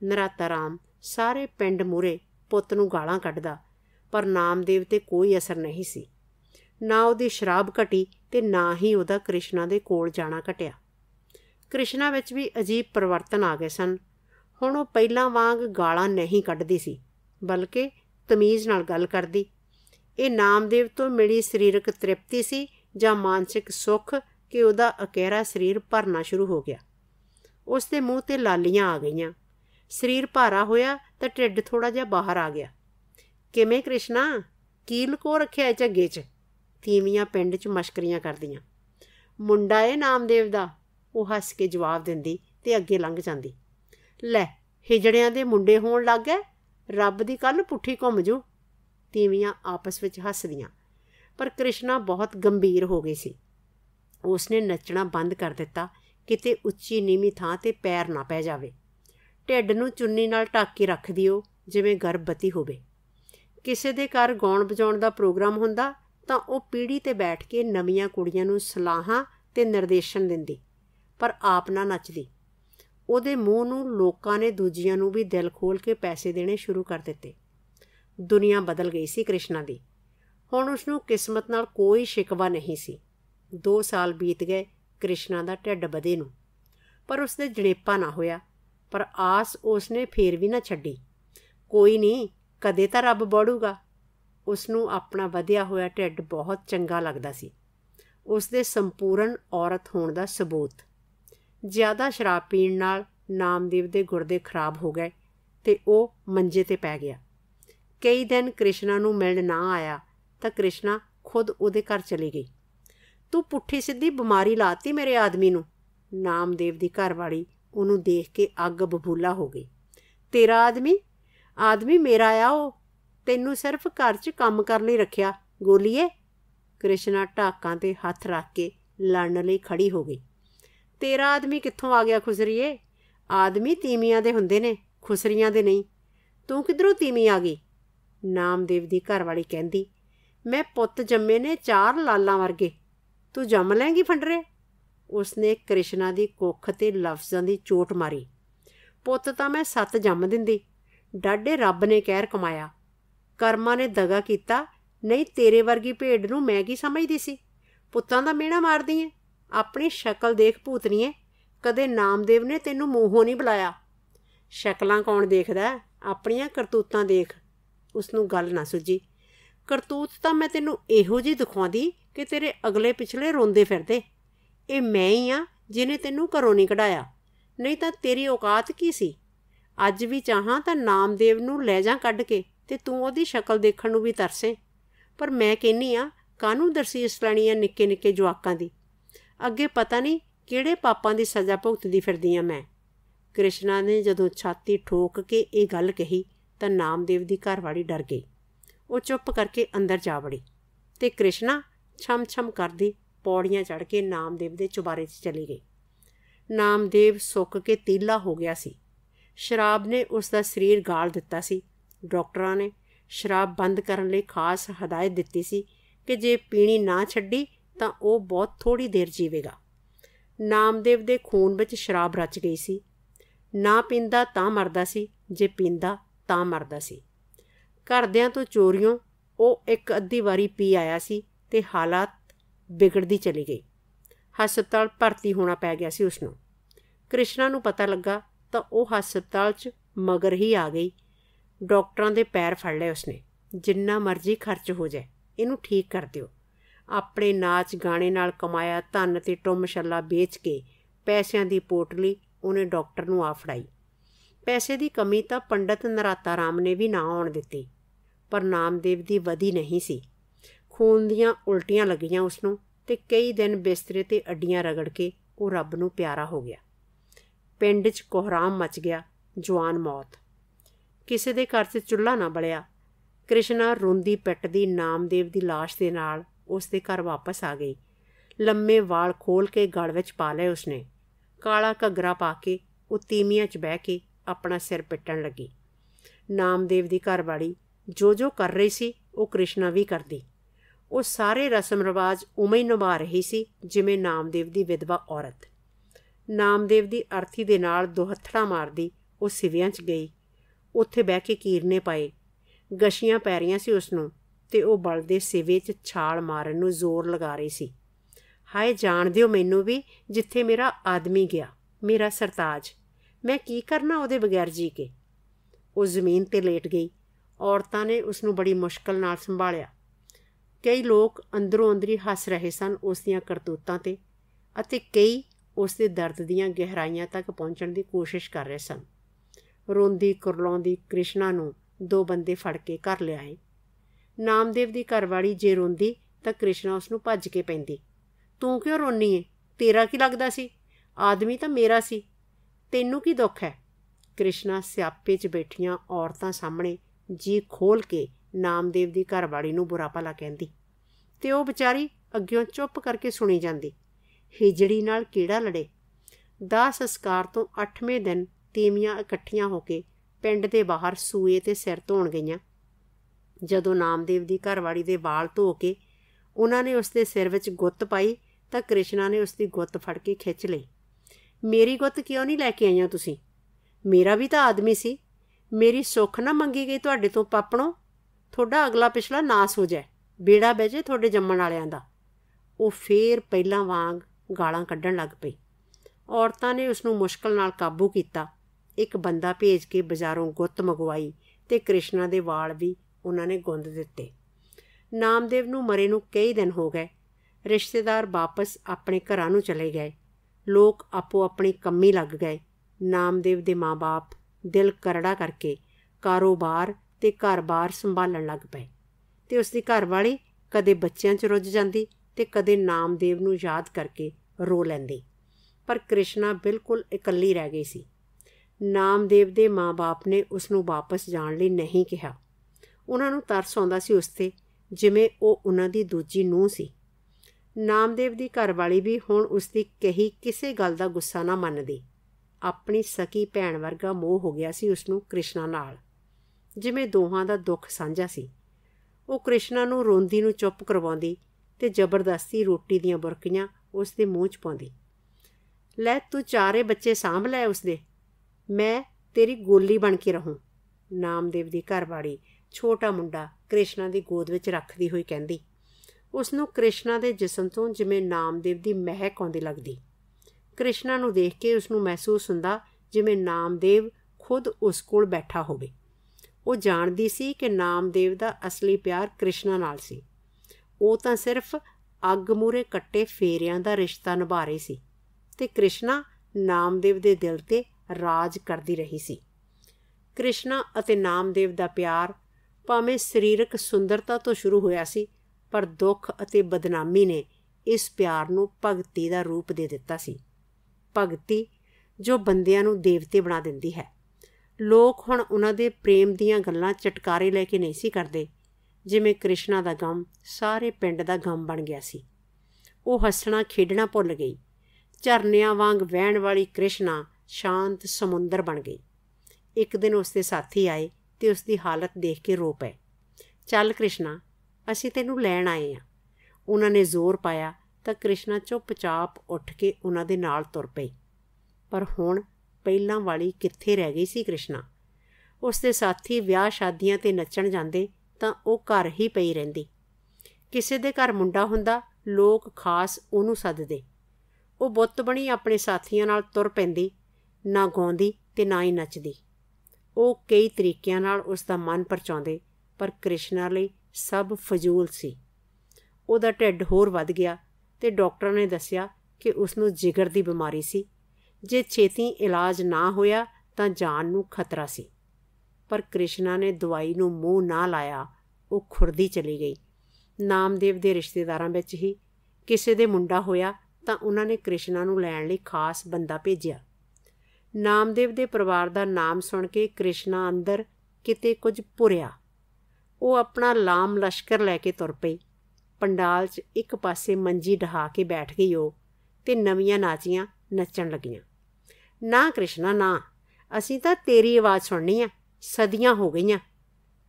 [SPEAKER 1] ਨਰਾਤਾ ਰਾਮ ਸਾਰੇ ਪਿੰਡ ਮੂਰੇ ਪੁੱਤ ਨੂੰ ਗਾਲਾਂ ਕੱਢਦਾ ਪਰ ਨਾਮਦੇਵ ਤੇ ਕੋਈ ਅਸਰ ਨਹੀਂ ਸੀ ਨਾ ਉਹਦੀ ਸ਼ਰਾਬ ਘਟੀ ਤੇ ਨਾ ਹੀ ਉਹਦਾ ਕ੍ਰਿਸ਼ਨਾ ਦੇ ਕੋਲ ਜਾਣਾ ਘਟਿਆ ਕ੍ਰਿਸ਼ਨਾ ਵਿੱਚ ਵੀ ਅਜੀਬ ਪਰਿਵਰਤਨ ਆ ਗਏ ਸਨ ਹੁਣ ਉਹ ਪਹਿਲਾਂ ਵਾਂਗ ਗਾਲਾਂ ਨਹੀਂ ਕੱਢਦੀ ਸੀ ਬਲਕਿ ਤਮੀਜ਼ ਨਾਲ ਗੱਲ ਕਰਦੀ ਇਹ ਨਾਮਦੇਵ ਤੋਂ ਮਿਲੀ ਸਰੀਰਕ ਤ੍ਰਿਪਤੀ ਸੀ ਜਾਂ ਮਾਨਸਿਕ ਸੁੱਖ ਕਿ ਉਹਦਾ ਅਕੇਰਾ ਸਰੀਰ ਭਰਨਾ ਸ਼ੁਰੂ ਹੋ ਗਿਆ ਉਸ ਦੇ ਮੂੰਹ ਤੇ ਲਾਲੀਆਂ ਆ ਗਈਆਂ ਸਰੀਰ ਭਾਰਾ ਹੋਇਆ ਤਾਂ ਢਿੱਡ ਥੋੜਾ ਜਿਹਾ ਬਾਹਰ ਆ ਗਿਆ ਕਿਵੇਂ ਕ੍ਰਿਸ਼ਨਾ ਕੀ ਲਕੋ ਰੱਖਿਆ ਹੈ ਝੱਗੇ 'ਚ ਤੀਵੀਆਂ ਪਿੰਡ 'ਚ ਮਸ਼ਕਰੀਆਂ ਕਰਦੀਆਂ ਮੁੰਡਾ ਏ ਨਾਮਦੇਵ ਦਾ ਉਹ ਹੱਸ ਕੇ ਜਵਾਬ ਦਿੰਦੀ ਤੇ ਅੱਗੇ ਲੰਘ ਜਾਂਦੀ ਲੈ ਹਿਜੜਿਆਂ ਦੇ ਮੁੰਡੇ ਹੋਣ ਲੱਗ ਗਏ ਰੱਬ ਦੀ ਕੱਲ ਪੁੱਠੀ ਘੁੰਮ ਜੂ ਤੀਵੀਆਂ ਆਪਸ ਵਿੱਚ ਹੱਸਦੀਆਂ ਪਰ ਕ੍ਰਿਸ਼ਨਾ ਬਹੁਤ ਗੰਭੀਰ ਹੋ ਗਈ ਸੀ ਉਸਨੇ ਨੱਚਣਾ ਬੰਦ ਕਰ ਦਿੱਤਾ ਕਿਤੇ ਉੱਚੀ ਨੀਵੀਂ ਥਾਂ ਤੇ ਪੈਰ ਨਾ ਪੈ ਜਾਵੇ ਢਿੱਡ ਨੂੰ ਚੁੰਨੀ ਨਾਲ ਢੱਕ ਕੇ ਰੱਖ ਦਿਓ ਜਿਵੇਂ ਗਰਭਵਤੀ ਹੋਵੇ ਕਿਸੇ ਦੇ ਘਰ ਗਾਉਣ ਵਜਾਉਣ ਦਾ ਪ੍ਰੋਗਰਾਮ ਹੁੰਦਾ ਤਾਂ ਉਹ ਪੀੜੀ ਤੇ ਬੈਠ ਕੇ ਨਵੀਆਂ ਕੁੜੀਆਂ ਨੂੰ ਸਲਾਹਾਂ ਤੇ ਨਿਰਦੇਸ਼ਨ ਦਿੰਦੀ ਪਰ ਆਪ ਨਾ ਨੱਚਦੀ ਉਹਦੇ ਮੂੰਹ ਨੂੰ ਲੋਕਾਂ ਨੇ ਦੂਜਿਆਂ ਨੂੰ ਵੀ ਦਿਲ ਖੋਲ ਕੇ ਪੈਸੇ ਦੇਣੇ ਸ਼ੁਰੂ ਕਰ ਦਿੱਤੇ ਦੁਨੀਆ ਬਦਲ ਗਈ ਸੀ ਕ੍ਰਿਸ਼ਨਾ ਦੀ ਹੁਣ ਉਸ ਨੂੰ ਕਿਸਮਤ ਨਾਲ ਕੋਈ ਸ਼ਿਕਵਾ ਨਹੀਂ ਸੀ 2 ਸਾਲ ਬੀਤ ਗਏ ਕ੍ਰਿਸ਼ਨਾ ਦਾ ਢਿੱਡ ਵਧੇ ਨੂੰ ਪਰ ਉਸ ਦੇ ਜਣੇਪਾ ਨਾ ਹੋਇਆ ਪਰ ਆਸ ਉਸਨੇ ਫੇਰ ਵੀ ਨਾ ਛੱਡੀ ਕੋਈ ਨਹੀਂ ਕਦੇ ਤਾਂ ਰੱਬ ਬੜੂਗਾ ਉਸ ਨੂੰ ਆਪਣਾ ਵਧਿਆ ਹੋਇਆ ਢਿੱਡ ਬਹੁਤ ਚੰਗਾ ਲੱਗਦਾ ਸੀ ਉਸ ਦੇ ਸੰਪੂਰਨ ਔਰਤ ਹੋਣ ਦਾ ਸਬੂਤ ਜ਼ਿਆਦਾ ਸ਼ਰਾਬ ਪੀਣ ਨਾਲ ਨਾਮਦੇਵ ਦੇ ਗੁਰਦੇ ਖਰਾਬ ਹੋ ਗਏ ਤੇ ਉਹ ਮੰਜੇ ਤੇ ਪੈ ਗਿਆ ਕਈ ਦਿਨ ਕ੍ਰਿਸ਼ਨਾ ਨੂੰ ਮਿਲਣ ਨਾ ਆਇਆ ਤਾਂ ਕ੍ਰਿਸ਼ਨਾ ਖੁਦ ਉਹਦੇ ਘਰ ਚਲੀ ਗਈ ਤੂੰ ਪੁੱਠੀ ਸਿੱਧੀ ਬਿਮਾਰੀ ਲਾਤੀ ਮੇਰੇ ਆਦਮੀ ਨੂੰ ਨਾਮਦੇਵ ਦੀ ਘਰ ਵਾਲੀ ਉਹਨੂੰ ਦੇਖ ਕੇ ਅੱਗ ਬਬੂਲਾ ਹੋ ਗਈ ਤੇਰਾ ਆਦਮੀ ਆਦਮੀ ਮੇਰਾ ਆ ਉਹ ਤੈਨੂੰ ਸਿਰਫ ਘਰ 'ਚ ਕੰਮ ਕਰਨ ਲਈ ਰੱਖਿਆ ਗੋਲੀਏ ਕ੍ਰਿਸ਼ਨਾ ਢਾਕਾਂ ਤੇ ਹੱਥ ਰੱਖ ਕੇ ਲੜਨ ਲਈ ਖੜੀ ਹੋ ਗਈ ਤੇਰਾ ਆਦਮੀ ਕਿੱਥੋਂ ਆ ਗਿਆ ਖੁਸਰੀਏ ਆਦਮੀ ਤੀਮੀਆਂ ਦੇ ਹੁੰਦੇ ਨੇ ਖੁਸਰੀਆਂ ਦੇ ਨਹੀਂ ਤੂੰ ਕਿਧਰੋਂ ਤੀਮੀ ਆ ਗਈ ਨਾਮਦੇਵ ਦੀ ਘਰ ਵਾਲੀ ਕਹਿੰਦੀ ਮੈਂ ਪੁੱਤ ਜੰਮੇ ਨੇ ਚਾਰ ਲਾਲਾਂ ਵਰਗੇ ਤੂੰ ਜੰਮ ਲੈਂਗੀ ਫੰਡਰੇ ਉਸਨੇ ਕ੍ਰਿਸ਼ਨਾ ਦੀ ਕੁੱਖ ਤੇ ਲਫ਼ਜ਼ਾਂ ਦੀ ਚੋਟ ਮਾਰੀ ਪੁੱਤ ਤਾਂ ਮੈਂ ਸੱਤ ਜੰਮ ਦਿੰਦੀ ਡਾਡੇ ਰੱਬ ਨੇ ਕਹਿਰ ਕਮਾਇਆ ਕਰਮਾਂ ਨੇ ਦਗਾ ਕੀਤਾ ਨਹੀਂ ਤੇਰੇ ਵਰਗੀ ਭੇਡ ਨੂੰ ਮੈਂ ਕੀ ਸਮਝਦੀ ਸੀ ਪੁੱਤਾਂ ਦਾ ਮਿਹਣਾ ਮਾਰਦੀ ਐ ਆਪਣੀ ਸ਼ਕਲ ਦੇਖ ਭੂਤਨੀਏ ਕਦੇ ਨਾਮਦੇਵ ਨੇ ਤੈਨੂੰ ਮੂੰਹੋਂ ਨਹੀਂ ਬੁਲਾਇਆ ਸ਼ਕਲਾਂ ਕੌਣ ਦੇਖਦਾ ਆਪਣੀਆਂ ਕਰਤੂਤਾਂ ਦੇਖ ਉਸ ਨੂੰ ਗੱਲ ਨਾ ਸੁਝੀ ਕਰਤੂਤ ਤਾਂ ਮੈਂ ਤੈਨੂੰ ਇਹੋ ਜੀ ਦਿਖਾਉਂਦੀ ਕਿ ਤੇਰੇ ਅਗਲੇ ਪਿਛਲੇ ਰੋਂਦੇ ਫਿਰਦੇ ਇਹ ਮੈਂ ਹੀ ਆ ਜਿਨੇ ਤੈਨੂੰ ਘਰੋਂ ਨਹੀਂ ਕਢਾਇਆ ਨਹੀਂ ਤਾਂ ਤੇਰੀ ਔਕਾਤ ਕੀ ਸੀ ਅੱਜ ਵੀ ਚਾਹਾਂ ਤਾਂ ਨਾਮਦੇਵ ਨੂੰ ਲੈ ਜਾ ਕੱਢ ਕੇ ਤੇ ਤੂੰ ਉਹਦੀ ਸ਼ਕਲ ਦੇਖਣ ਨੂੰ ਵੀ ਤਰਸੇ ਪਰ ਮੈਂ ਕਹਿੰਨੀ ਆ ਕਾਨੂੰ ਦਰਸੀ ਲੈਣੀ ਆ ਨਿੱਕੇ ਨਿੱਕੇ ਜਵਾਕਾਂ ਦੀ ਅੱਗੇ ਪਤਾ ਨਹੀਂ ਕਿਹੜੇ ਪਾਪਾਂ ਦੀ ਸਜ਼ਾ ਭੁਗਤਦੀ ਫਿਰਦੀ ਆ ਮੈਂ ਕ੍ਰਿਸ਼ਨਾ ਨੇ ਜਦੋਂ ਛਾਤੀ ਠੋਕ ਕੇ ਇਹ ਗੱਲ ਕਹੀ ਤਾਂ ਨਾਮਦੇਵ ਦੀ ਘਰਵਾਲੀ ਡਰ ਗਈ ਉਹ ਚੁੱਪ ਕਰਕੇ ਅੰਦਰ ਜਾ ਵੜੀ ਤੇ ਕ੍ਰਿਸ਼ਨਾ ਛਮ-ਛਮ ਕਰਦੀ ਪੌੜੀਆਂ ਚੜ ਕੇ ਨਾਮਦੇਵ ਦੇ ਚੁਬਾਰੇ 'ਚ ਚਲੀ ਗਈ ਨਾਮਦੇਵ ਸੁੱਕ ਕੇ ਤੀਲਾ ਹੋ ਗਿਆ ਸੀ ਸ਼ਰਾਬ ਨੇ ਉਸ ਦਾ ਸਰੀਰ ਗਾਲ ਦਿੱਤਾ ਸੀ ਡਾਕਟਰਾਂ ਨੇ ਸ਼ਰਾਬ ਬੰਦ ਕਰਨ ਲਈ ਖਾਸ ਹਦਾਇਤ ਦਿੱਤੀ ਸੀ ਕਿ ਜੇ ਪੀਣੀ ਨਾ ਛੱਡੀ ਤਾਂ ਉਹ ਬਹੁਤ ਥੋੜੀ ਦੇਰ ਜੀਵੇਗਾ ਨਾਮਦੇਵ ਦੇ ਖੂਨ ਵਿੱਚ ਸ਼ਰਾਬ ਰਚ ਗਈ ਸੀ ਨਾ ਪੀਂਦਾ ਤਾਂ ਮਰਦਾ ਸੀ ਜੇ ਪੀਂਦਾ ਤਾਂ ਮਰਦਾ ਸੀ ਘਰਦਿਆਂ ਤੋਂ ਚੋਰੀਆਂ ਉਹ ਇੱਕ ਅੱਧੀ ਵਾਰੀ ਪੀ ਆਇਆ ਸੀ ਤੇ ਹਾਲਾਤ ਵਿਗੜਦੀ ਚਲੀ ਗਈ ਹਸਪਤਾਲ ਭਰਤੀ ਹੋਣਾ ਪੈ ਗਿਆ ਸੀ ਉਸ ਨੂੰ ਕ੍ਰਿਸ਼ਨਾ ਨੂੰ ਪਤਾ ਲੱਗਾ ਤਾਂ ਉਹ ਹਸਪਤਾਲ 'ਚ ਮਗਰ ਹੀ ਆ ਗਈ ਡਾਕਟਰਾਂ ਦੇ ਪੈਰ ਫੜ ਲਏ ਉਸਨੇ ਜਿੰਨਾ ਮਰਜ਼ੀ ਖਰਚ ਹੋ ਜਾਏ ਇਹਨੂੰ ਠੀਕ ਕਰ ਦਿਓ ਆਪਣੇ ਨਾਚ ਗਾਣੇ ਨਾਲ ਕਮਾਇਆ ਧਨ ਤੇ ਟੁੰਮਸ਼ੱਲਾ ਵੇਚ ਕੇ ਪੈਸਿਆਂ ਦੀ ਪੋਟਲੀ ਉਹਨੇ ਡਾਕਟਰ ਨੂੰ ਆ ਫੜਾਈ ਪੈਸੇ ਦੀ ਕਮੀ ਤਾਂ ਪੰਡਤ ਨਰਾਤਾ ਰਾਮ ਨੇ ਵੀ ਨਾ ਆਉਣ ਦਿੱਤੀ ਪਰ ਨਾਮਦੇਵ ਦੀ ਵਧੀ ਨਹੀਂ ਸੀ ਖੂਨ ਦੀਆਂ ਉਲਟੀਆਂ ਲੱਗੀਆਂ ਉਸ ਨੂੰ ਤੇ ਕਈ ਦਿਨ ਬਿਸਤਰੇ ਤੇ ਅੱਡੀਆਂ ਰਗੜ ਕੇ ਉਹ ਰੱਬ ਨੂੰ ਪਿਆਰਾ ਹੋ ਗਿਆ ਪਿੰਡ 'ਚ ਕੋਹਰਾਮ ਮਚ ਗਿਆ ਜਵਾਨ ਮੌਤ ਕਿਸੇ ਦੇ ਘਰ 'ਚ ਚੁੱਲ੍ਹਾ ਨਾ ਬਲਿਆ ਕ੍ਰਿਸ਼ਨਾ ਰੋਂਦੀ ਦੀ ਨਾਮਦੇਵ ਦੀ লাশ ਦੇ ਨਾਲ ਉਸ ਦੇ ਘਰ ਵਾਪਸ ਆ ਗਈ ਲੰਮੇ ਵਾਲ ਖੋਲ ਕੇ ਗੜ ਵਿੱਚ ਪਾ ਲਏ ਉਸਨੇ ਕਾਲਾ ਘੱਗਰਾ ਪਾ ਕੇ ਉਹ ਤੀਮੀਆਂ 'ਚ ਬਹਿ ਕੇ ਆਪਣਾ ਸਿਰ ਪਿੱਟਣ ਲੱਗੀ ਨਾਮਦੇਵ ਦੀ ਘਰਵਾਲੀ ਜੋ ਜੋ ਕਰ ਰਹੀ ਸੀ ਉਹ ਕ੍ਰਿਸ਼ਨਾ ਵੀ ਕਰਦੀ ਉਹ ਸਾਰੇ ਰਸਮ ਰਿਵਾਜ ਉਵੇਂ ਹੀ ਨਿਭਾ ਰਹੀ ਸੀ ਜਿਵੇਂ ਨਾਮਦੇਵ ਦੀ ਵਿਧਵਾ ਔਰਤ ਨਾਮਦੇਵ ਦੀ ਅਰਥੀ ਦੇ ਨਾਲ ਹੱਥੜਾ ਮਾਰਦੀ ਉਹ ਸਿਵਿਆਂ 'ਚ ਗਈ ਉੱਥੇ ਬਹਿ ਕੇ ਕੀਰਨੇ ਪਾਏ ਗਸ਼ੀਆਂ ਪੈ ਰਹੀਆਂ ਸੀ ਉਸ ਨੂੰ ਤੇ ਉਹ ਬਲਦੇ ਸਿਵੇ 'ਚ ਛਾਲ ਮਾਰਨ ਨੂੰ ਜ਼ੋਰ ਲਗਾ ਰਹੀ ਸੀ ਹਾਏ ਜਾਣਦੇ ਹੋ ਮੈਨੂੰ ਵੀ ਜਿੱਥੇ ਮੇਰਾ ਆਦਮੀ ਗਿਆ ਮੇਰਾ ਸਰਤਾਜ ਮੈਂ ਕੀ ਕਰਨਾ ਉਹਦੇ ਬਗੈਰ ਜੀ ਕੇ ਉਹ ਜ਼ਮੀਨ ਤੇ ਲੇਟ ਗਈ ਔਰਤਾਂ ਨੇ ਉਸ ਨੂੰ ਬੜੀ ਮੁਸ਼ਕਲ ਨਾਲ ਸੰਭਾਲਿਆ ਕਈ ਲੋਕ ਅੰਦਰੋਂ ਅੰਦਰੀ ਹੱਸ ਰਹੇ ਸਨ ਉਸ ਦੀਆਂ ਕਰਤੂਤਾਂ ਤੇ ਅਤੇ ਕਈ ਉਸ ਦੇ ਦਰਦ ਦੀਆਂ ਗਹਿਰਾਈਆਂ ਤੱਕ ਪਹੁੰਚਣ ਦੀ ਕੋਸ਼ਿਸ਼ ਕਰ ਰਹੇ ਸਨ ਰੋਂਦੀ ਕੁਰਲਾਉਂਦੀ ਕ੍ਰਿਸ਼ਨਾ ਨੂੰ ਦੋ ਬੰਦੇ ਫੜ ਕੇ ਘਰ ਲਿਆਏ ਨਾਮਦੇਵ ਦੀ ਘਰਵਾਲੀ ਜੇ ਰੋਂਦੀ ਤਾਂ ਕ੍ਰਿਸ਼ਨਾ ਉਸ ਨੂੰ ਭੱਜ ਕੇ ਪੈਂਦੀ ਤੂੰ ਕਿਉਂ ਰੋਨੀ ਏ ਤੇਰਾ ਕੀ ਲੱਗਦਾ ਸੀ ਆਦਮੀ ਤਾਂ ਮੇਰਾ ਸੀ ਤੈਨੂੰ ਕੀ ਦੁੱਖ ਹੈ ਕ੍ਰਿਸ਼ਨਾ ਸਿਆਪੇ 'ਚ ਬੈਠੀਆਂ ਔਰਤਾਂ ਸਾਹਮਣੇ ਜੀ ਖੋਲ ਕੇ ਨਾਮਦੇਵ ਦੀ ਘਰਵਾਲੀ ਨੂੰ ਬੁਰਾ ਭਲਾ ਕਹਿੰਦੀ ਤੇ ਉਹ ਵਿਚਾਰੀ ਅੱਗਿਓਂ ਚੁੱਪ ਕਰਕੇ ਸੁਣੀ ਜਾਂਦੀ ਹਿਜੜੀ ਨਾਲ ਕਿਹੜਾ ਲੜੇ ਦਾ ਸੰਸਕਾਰ ਤੋਂ 8ਵੇਂ ਦਿਨ ਤੀਮੀਆਂ ਇਕੱਠੀਆਂ ਹੋ ਕੇ ਪਿੰਡ ਦੇ ਬਾਹਰ ਸੂਏ ਤੇ ਸਿਰ ਧੋਣ ਗਈਆਂ ਜਦੋਂ ਨਾਮਦੇਵ ਦੀ ਘਰਵਾਲੀ ਦੇ ਵਾਲ ਧੋ ਕੇ ਉਹਨਾਂ ਨੇ ਉਸ ਦੇ ਸਿਰ ਵਿੱਚ ਗੁੱਤ ਪਾਈ ਤਾਂ ਕ੍ਰਿਸ਼ਨਾ ਨੇ ਉਸ ਦੀ ਗੁੱਤ ਫੜ ਕੇ ਖਿੱਚ ਲਈ ਮੇਰੀ ਗੁੱਤ ਕਿਉਂ ਨਹੀਂ ਲੈ ਕੇ ਆਈਆਂ ਤੁਸੀਂ ਮੇਰਾ ਵੀ ਤਾਂ ਆਦਮੀ ਸੀ ਮੇਰੀ ਸੁੱਖ ਨਾ ਮੰਗੀ ਗਈ ਤੁਹਾਡੇ ਤੋਂ ਪਾਪਣੋ ਤੁਹਾਡਾ ਅਗਲਾ ਪਿਛਲਾ ਨਾਸ ਹੋ ਜਾਏ ਬੇੜਾ ਬਹਿ ਜੇ ਤੁਹਾਡੇ ਜੰਮਣ ਵਾਲਿਆਂ ਦਾ ਉਹ ਫੇਰ ਪਹਿਲਾਂ ਵਾਂਗ ਗਾਲਾਂ ਕੱਢਣ ਲੱਗ ਪਈ ਔਰਤਾਂ ਨੇ ਉਸ ਨੂੰ ਮੁਸ਼ਕਲ ਨਾਲ ਕਾਬੂ ਕੀਤਾ ਇੱਕ ਬੰਦਾ ਭੇਜ ਕੇ ਬਾਜ਼ਾਰੋਂ ਗੁੱਤ ਮੰਗਵਾਈ ਤੇ ਕ੍ਰਿਸ਼ਨਾ ਦੇ ਵਾਲ ਵੀ ਉਹਨਾਂ ਨੇ ਗੁੰਦ ਦਿੱਤੇ ਨਾਮਦੇਵ ਨੂੰ ਮਰੇ ਨੂੰ ਕਈ ਦਿਨ ਹੋ ਗਏ ਰਿਸ਼ਤੇਦਾਰ ਵਾਪਸ ਆਪਣੇ ਘਰਾਂ ਨੂੰ ਚਲੇ ਗਏ ਲੋਕ ਆਪੋ ਆਪਣੀ ਕੰਮੀ ਲੱਗ ਗਏ ਨਾਮਦੇਵ ਦੇ ਮਾਪੇ ਦਿਲ ਕਰੜਾ ਕਰਕੇ ਕਾਰੋਬਾਰ ਤੇ ਘਰ-ਬਾਰ ਸੰਭਾਲਣ ਲੱਗ ਪਏ ਤੇ ਉਸ ਦੀ ਘਰਵਾਲੀ ਕਦੇ ਬੱਚਿਆਂ 'ਚ ਰੁੱਝ ਜਾਂਦੀ ਤੇ ਕਦੇ ਨਾਮਦੇਵ ਨੂੰ ਯਾਦ ਕਰਕੇ ਰੋ ਲੈਂਦੀ ਪਰ ਕ੍ਰਿਸ਼ਨਾ ਬਿਲਕੁਲ ਇਕੱਲੀ ਰਹਿ ਗਈ ਸੀ ਨਾਮਦੇਵ ਦੇ ਮਾਪੇ ਨੇ ਉਸ ਨੂੰ ਵਾਪਸ ਜਾਣ ਲਈ ਨਹੀਂ ਕਿਹਾ ਉਹਨਾਂ ਨੂੰ ਤਰਸ ਆਉਂਦਾ ਸੀ ਉਸ ਤੇ ਜਿਵੇਂ ਉਹ ਉਹਨਾਂ ਦੀ ਦੂਜੀ ਨੂੰਹ ਸੀ ਨਾਮਦੇਵ ਦੀ ਘਰਵਾਲੀ ਵੀ ਹੁਣ ਉਸ ਦੀ ਕਹੀ ਕਿਸੇ ਗੱਲ ਦਾ ਗੁੱਸਾ ਨਾ ਮੰਨਦੀ ਆਪਣੀ ਸਕੀ ਭੈਣ ਵਰਗਾ ਮੋਹ ਹੋ ਗਿਆ ਸੀ ਉਸ ਨੂੰ ਕ੍ਰਿਸ਼ਨਾ ਨਾਲ ਜਿਵੇਂ ਦੋਹਾਂ ਦਾ ਦੁੱਖ ਸਾਂਝਾ ਸੀ ਉਹ ਕ੍ਰਿਸ਼ਨਾ ਨੂੰ ਰੋਂਦੀ ਨੂੰ ਚੁੱਪ ਕਰਵਾਉਂਦੀ ਤੇ ਜ਼ਬਰਦਸਤੀ ਰੋਟੀ ਦੀਆਂ ਬੁਰਕੀਆਂ ਉਸ ਦੇ ਮੂੰਹ 'ਚ ਪਾਉਂਦੀ ਲੈ ਤੂੰ ਚਾਰੇ ਬੱਚੇ ਸਾਂਭ ਲੈ ਉਸਦੇ ਮੈਂ ਤੇਰੀ ਗੋਲੀ ਬਣ ਕੇ ਰਹੂੰ ਨਾਮਦੇਵ ਦੀ ਘਰਵਾੜੀ ਛੋਟਾ ਮੁੰਡਾ ਕ੍ਰਿਸ਼ਨਾ ਦੀ ਗੋਦ ਵਿੱਚ ਰੱਖਦੀ ਹੋਈ ਕਹਿੰਦੀ ਉਸ ਨੂੰ ਕ੍ਰਿਸ਼ਨਾ ਦੇ ਜਿਸਮ ਤੋਂ ਜਿਵੇਂ ਨਾਮਦੇਵ ਦੀ ਮਹਿਕ ਆਉਂਦੀ ਲੱਗਦੀ ਕ੍ਰਿਸ਼ਨਾ ਨੂੰ ਦੇਖ ਕੇ ਉਸ ਨੂੰ ਮਹਿਸੂਸ ਹੁੰਦਾ ਜਿਵੇਂ ਨਾਮਦੇਵ ਖੁਦ ਉਸ ਕੋਲ ਬੈਠਾ ਹੋਵੇ ਉਹ ਜਾਣਦੀ ਸੀ ਕਿ ਨਾਮਦੇਵ ਦਾ ਅਸਲੀ ਪਿਆਰ ਕ੍ਰਿਸ਼ਨਾ ਨਾਲ ਸੀ ਉਹ ਤਾਂ ਸਿਰਫ ਅੱਗ ਮੂਰੇ ਕੱਟੇ ਫੇਰਿਆਂ ਦਾ ਰਿਸ਼ਤਾ ਨਿਭਾ ਰਹੀ ਸੀ ਤੇ ਕ੍ਰਿਸ਼ਨਾ ਨਾਮਦੇਵ ਦੇ ਦਿਲ ਤੇ ਰਾਜ ਕਰਦੀ ਰਹੀ ਸੀ ਕ੍ਰਿਸ਼ਨਾ ਅਤੇ ਨਾਮਦੇਵ ਦਾ ਪਿਆਰ ਭਾਵੇਂ ਸਰੀਰਕ ਸੁੰਦਰਤਾ ਤੋਂ ਸ਼ੁਰੂ ਹੋਇਆ ਸੀ ਪਰ ਦੁੱਖ ਅਤੇ ਬਦਨਾਮੀ ਨੇ ਇਸ ਪਿਆਰ ਨੂੰ ਭਗਤੀ ਦਾ ਰੂਪ ਦੇ ਦਿੱਤਾ ਸੀ ਭਗਤੀ ਜੋ ਬੰਦਿਆਂ ਨੂੰ ਦੇਵਤੇ ਬਣਾ ਦਿੰਦੀ ਹੈ ਲੋਕ ਹੁਣ ਉਹਨਾਂ ਦੇ ਪ੍ਰੇਮ ਦੀਆਂ ਗੱਲਾਂ ਚਟਕਾਰੇ ਲੈ ਕੇ ਨਹੀਂ ਸੀ ਕਰਦੇ ਜਿਵੇਂ ਕ੍ਰਿਸ਼ਨਾ ਦਾ ਗਮ ਸਾਰੇ ਪਿੰਡ ਦਾ ਗਮ ਬਣ ਗਿਆ ਸੀ ਉਹ ਹੱਸਣਾ ਖੇਡਣਾ ਭੁੱਲ ਗਈ ਝਰਨਿਆਂ ਵਾਂਗ ਵਹਿਣ ਵਾਲੀ ਕ੍ਰਿਸ਼ਨਾ ਸ਼ਾਂਤ ਸਮੁੰਦਰ ਬਣ ਗਈ ਇੱਕ ਦਿਨ ਉਸ ਦੇ ਸਾਥੀ ਆਏ ਤੇ ਉਸ ਦੀ ਹਾਲਤ ਦੇਖ ਕੇ ਰੋ ਪਏ ਚੱਲ ਕ੍ਰਿਸ਼ਨਾ ਅਸੀਂ ਤੈਨੂੰ ਲੈਣ ਆਏ ਆ ਉਹਨਾਂ ਨੇ ਜ਼ੋਰ ਪਾਇਆ ਤਾਂ ਕ੍ਰਿਸ਼ਨਾ ਚੁੱਪਚਾਪ ਉੱਠ ਕੇ ਉਹਨਾਂ ਦੇ ਨਾਲ ਤੁਰ ਪਈ ਪਰ ਹੁਣ ਪਹਿਲਾਂ ਵਾਲੀ ਕਿੱਥੇ ਰਹਿ ਗਈ ਸੀ ਕ੍ਰਿਸ਼ਨਾ ਉਸ ਦੇ ਸਾਥੀ ਵਿਆਹ ਸ਼ਾਦੀਆਂ ਤੇ ਨੱਚਣ ਜਾਂਦੇ ਤਾਂ ਉਹ ਘਰ ਹੀ ਪਈ ਰਹਿੰਦੀ ਕਿਸੇ ਦੇ ਘਰ ਮੁੰਡਾ ਹੁੰਦਾ ਲੋਕ ਖਾਸ ਉਹਨੂੰ ਸੱਦਦੇ ਉਹ ਬੁੱਤ ਬਣੀ ਆਪਣੇ ਸਾਥੀਆਂ ਨਾਲ ਤੁਰ ਪੈਂਦੀ ਨਾ ਗਾਉਂਦੀ ਤੇ ਨਾ ਹੀ ਨੱਚਦੀ ਉਹ ਕਈ ਤਰੀਕਿਆਂ ਨਾਲ ਉਸ ਦਾ ਮਨ ਪਰਚਾਉਂਦੇ ਪਰ ਕ੍ਰਿਸ਼ਨਾ ਲਈ ਸਭ ਫਜ਼ੂਲ ਸੀ ਉਹਦਾ ਢਿੱਡ ਹੋਰ ਵੱਧ ਗਿਆ ਤੇ ਡਾਕਟਰ ਨੇ ਦੱਸਿਆ ਕਿ ਉਸ ਨੂੰ ਜਿਗਰ ਦੀ ਬਿਮਾਰੀ ਸੀ ਜੇ ਛੇਤੀ ਇਲਾਜ ਨਾ ਹੋਇਆ ਤਾਂ ਜਾਨ ਨੂੰ ਖਤਰਾ ਸੀ ਪਰ ਕ੍ਰਿਸ਼ਨਾ ਨੇ ਦਵਾਈ ਨੂੰ ਮੂੰਹ ਨਾ ਲਾਇਆ ਉਹ ਖੁਰਦੀ ਚਲੀ ਗਈ ਨਾਮਦੇਵ ਦੇ ਰਿਸ਼ਤੇਦਾਰਾਂ ਵਿੱਚ ਹੀ ਕਿਸੇ ਦੇ ਮੁੰਡਾ ਹੋਇਆ ਤਾਂ ਉਹਨਾਂ ਨੇ ਕ੍ਰਿਸ਼ਨਾ ਨੂੰ ਲੈਣ ਲਈ ਖਾਸ ਬੰਦਾ ਭੇਜਿਆ ਨਾਮਦੇਵ ਦੇ ਪਰਿਵਾਰ ਦਾ ਨਾਮ ਸੁਣ ਕੇ ਕ੍ਰਿਸ਼ਨਾ ਅੰਦਰ ਕਿਤੇ ਕੁਝ ਪੁਰਿਆ ਉਹ ਆਪਣਾ ਲਾਮ ਲਸ਼ਕਰ ਲੈ ਕੇ ਤੁਰ ਪਈ ਪੰਡਾਲ 'ਚ ਇੱਕ ਪਾਸੇ ਮੰਜੀ ਢਹਾ ਕੇ ਬੈਠ ਗਈ ਉਹ ਤੇ ਨਵੀਆਂ ਨਾਚੀਆਂ ਨੱਚਣ ਲੱਗੀਆਂ ਨਾ ਕ੍ਰਿਸ਼ਨਾ ਨਾ ਅਸੀਂ ਤਾਂ ਤੇਰੀ ਆਵਾਜ਼ ਸੁਣਨੀ ਆ ਸਦੀਆਂ ਹੋ ਗਈਆਂ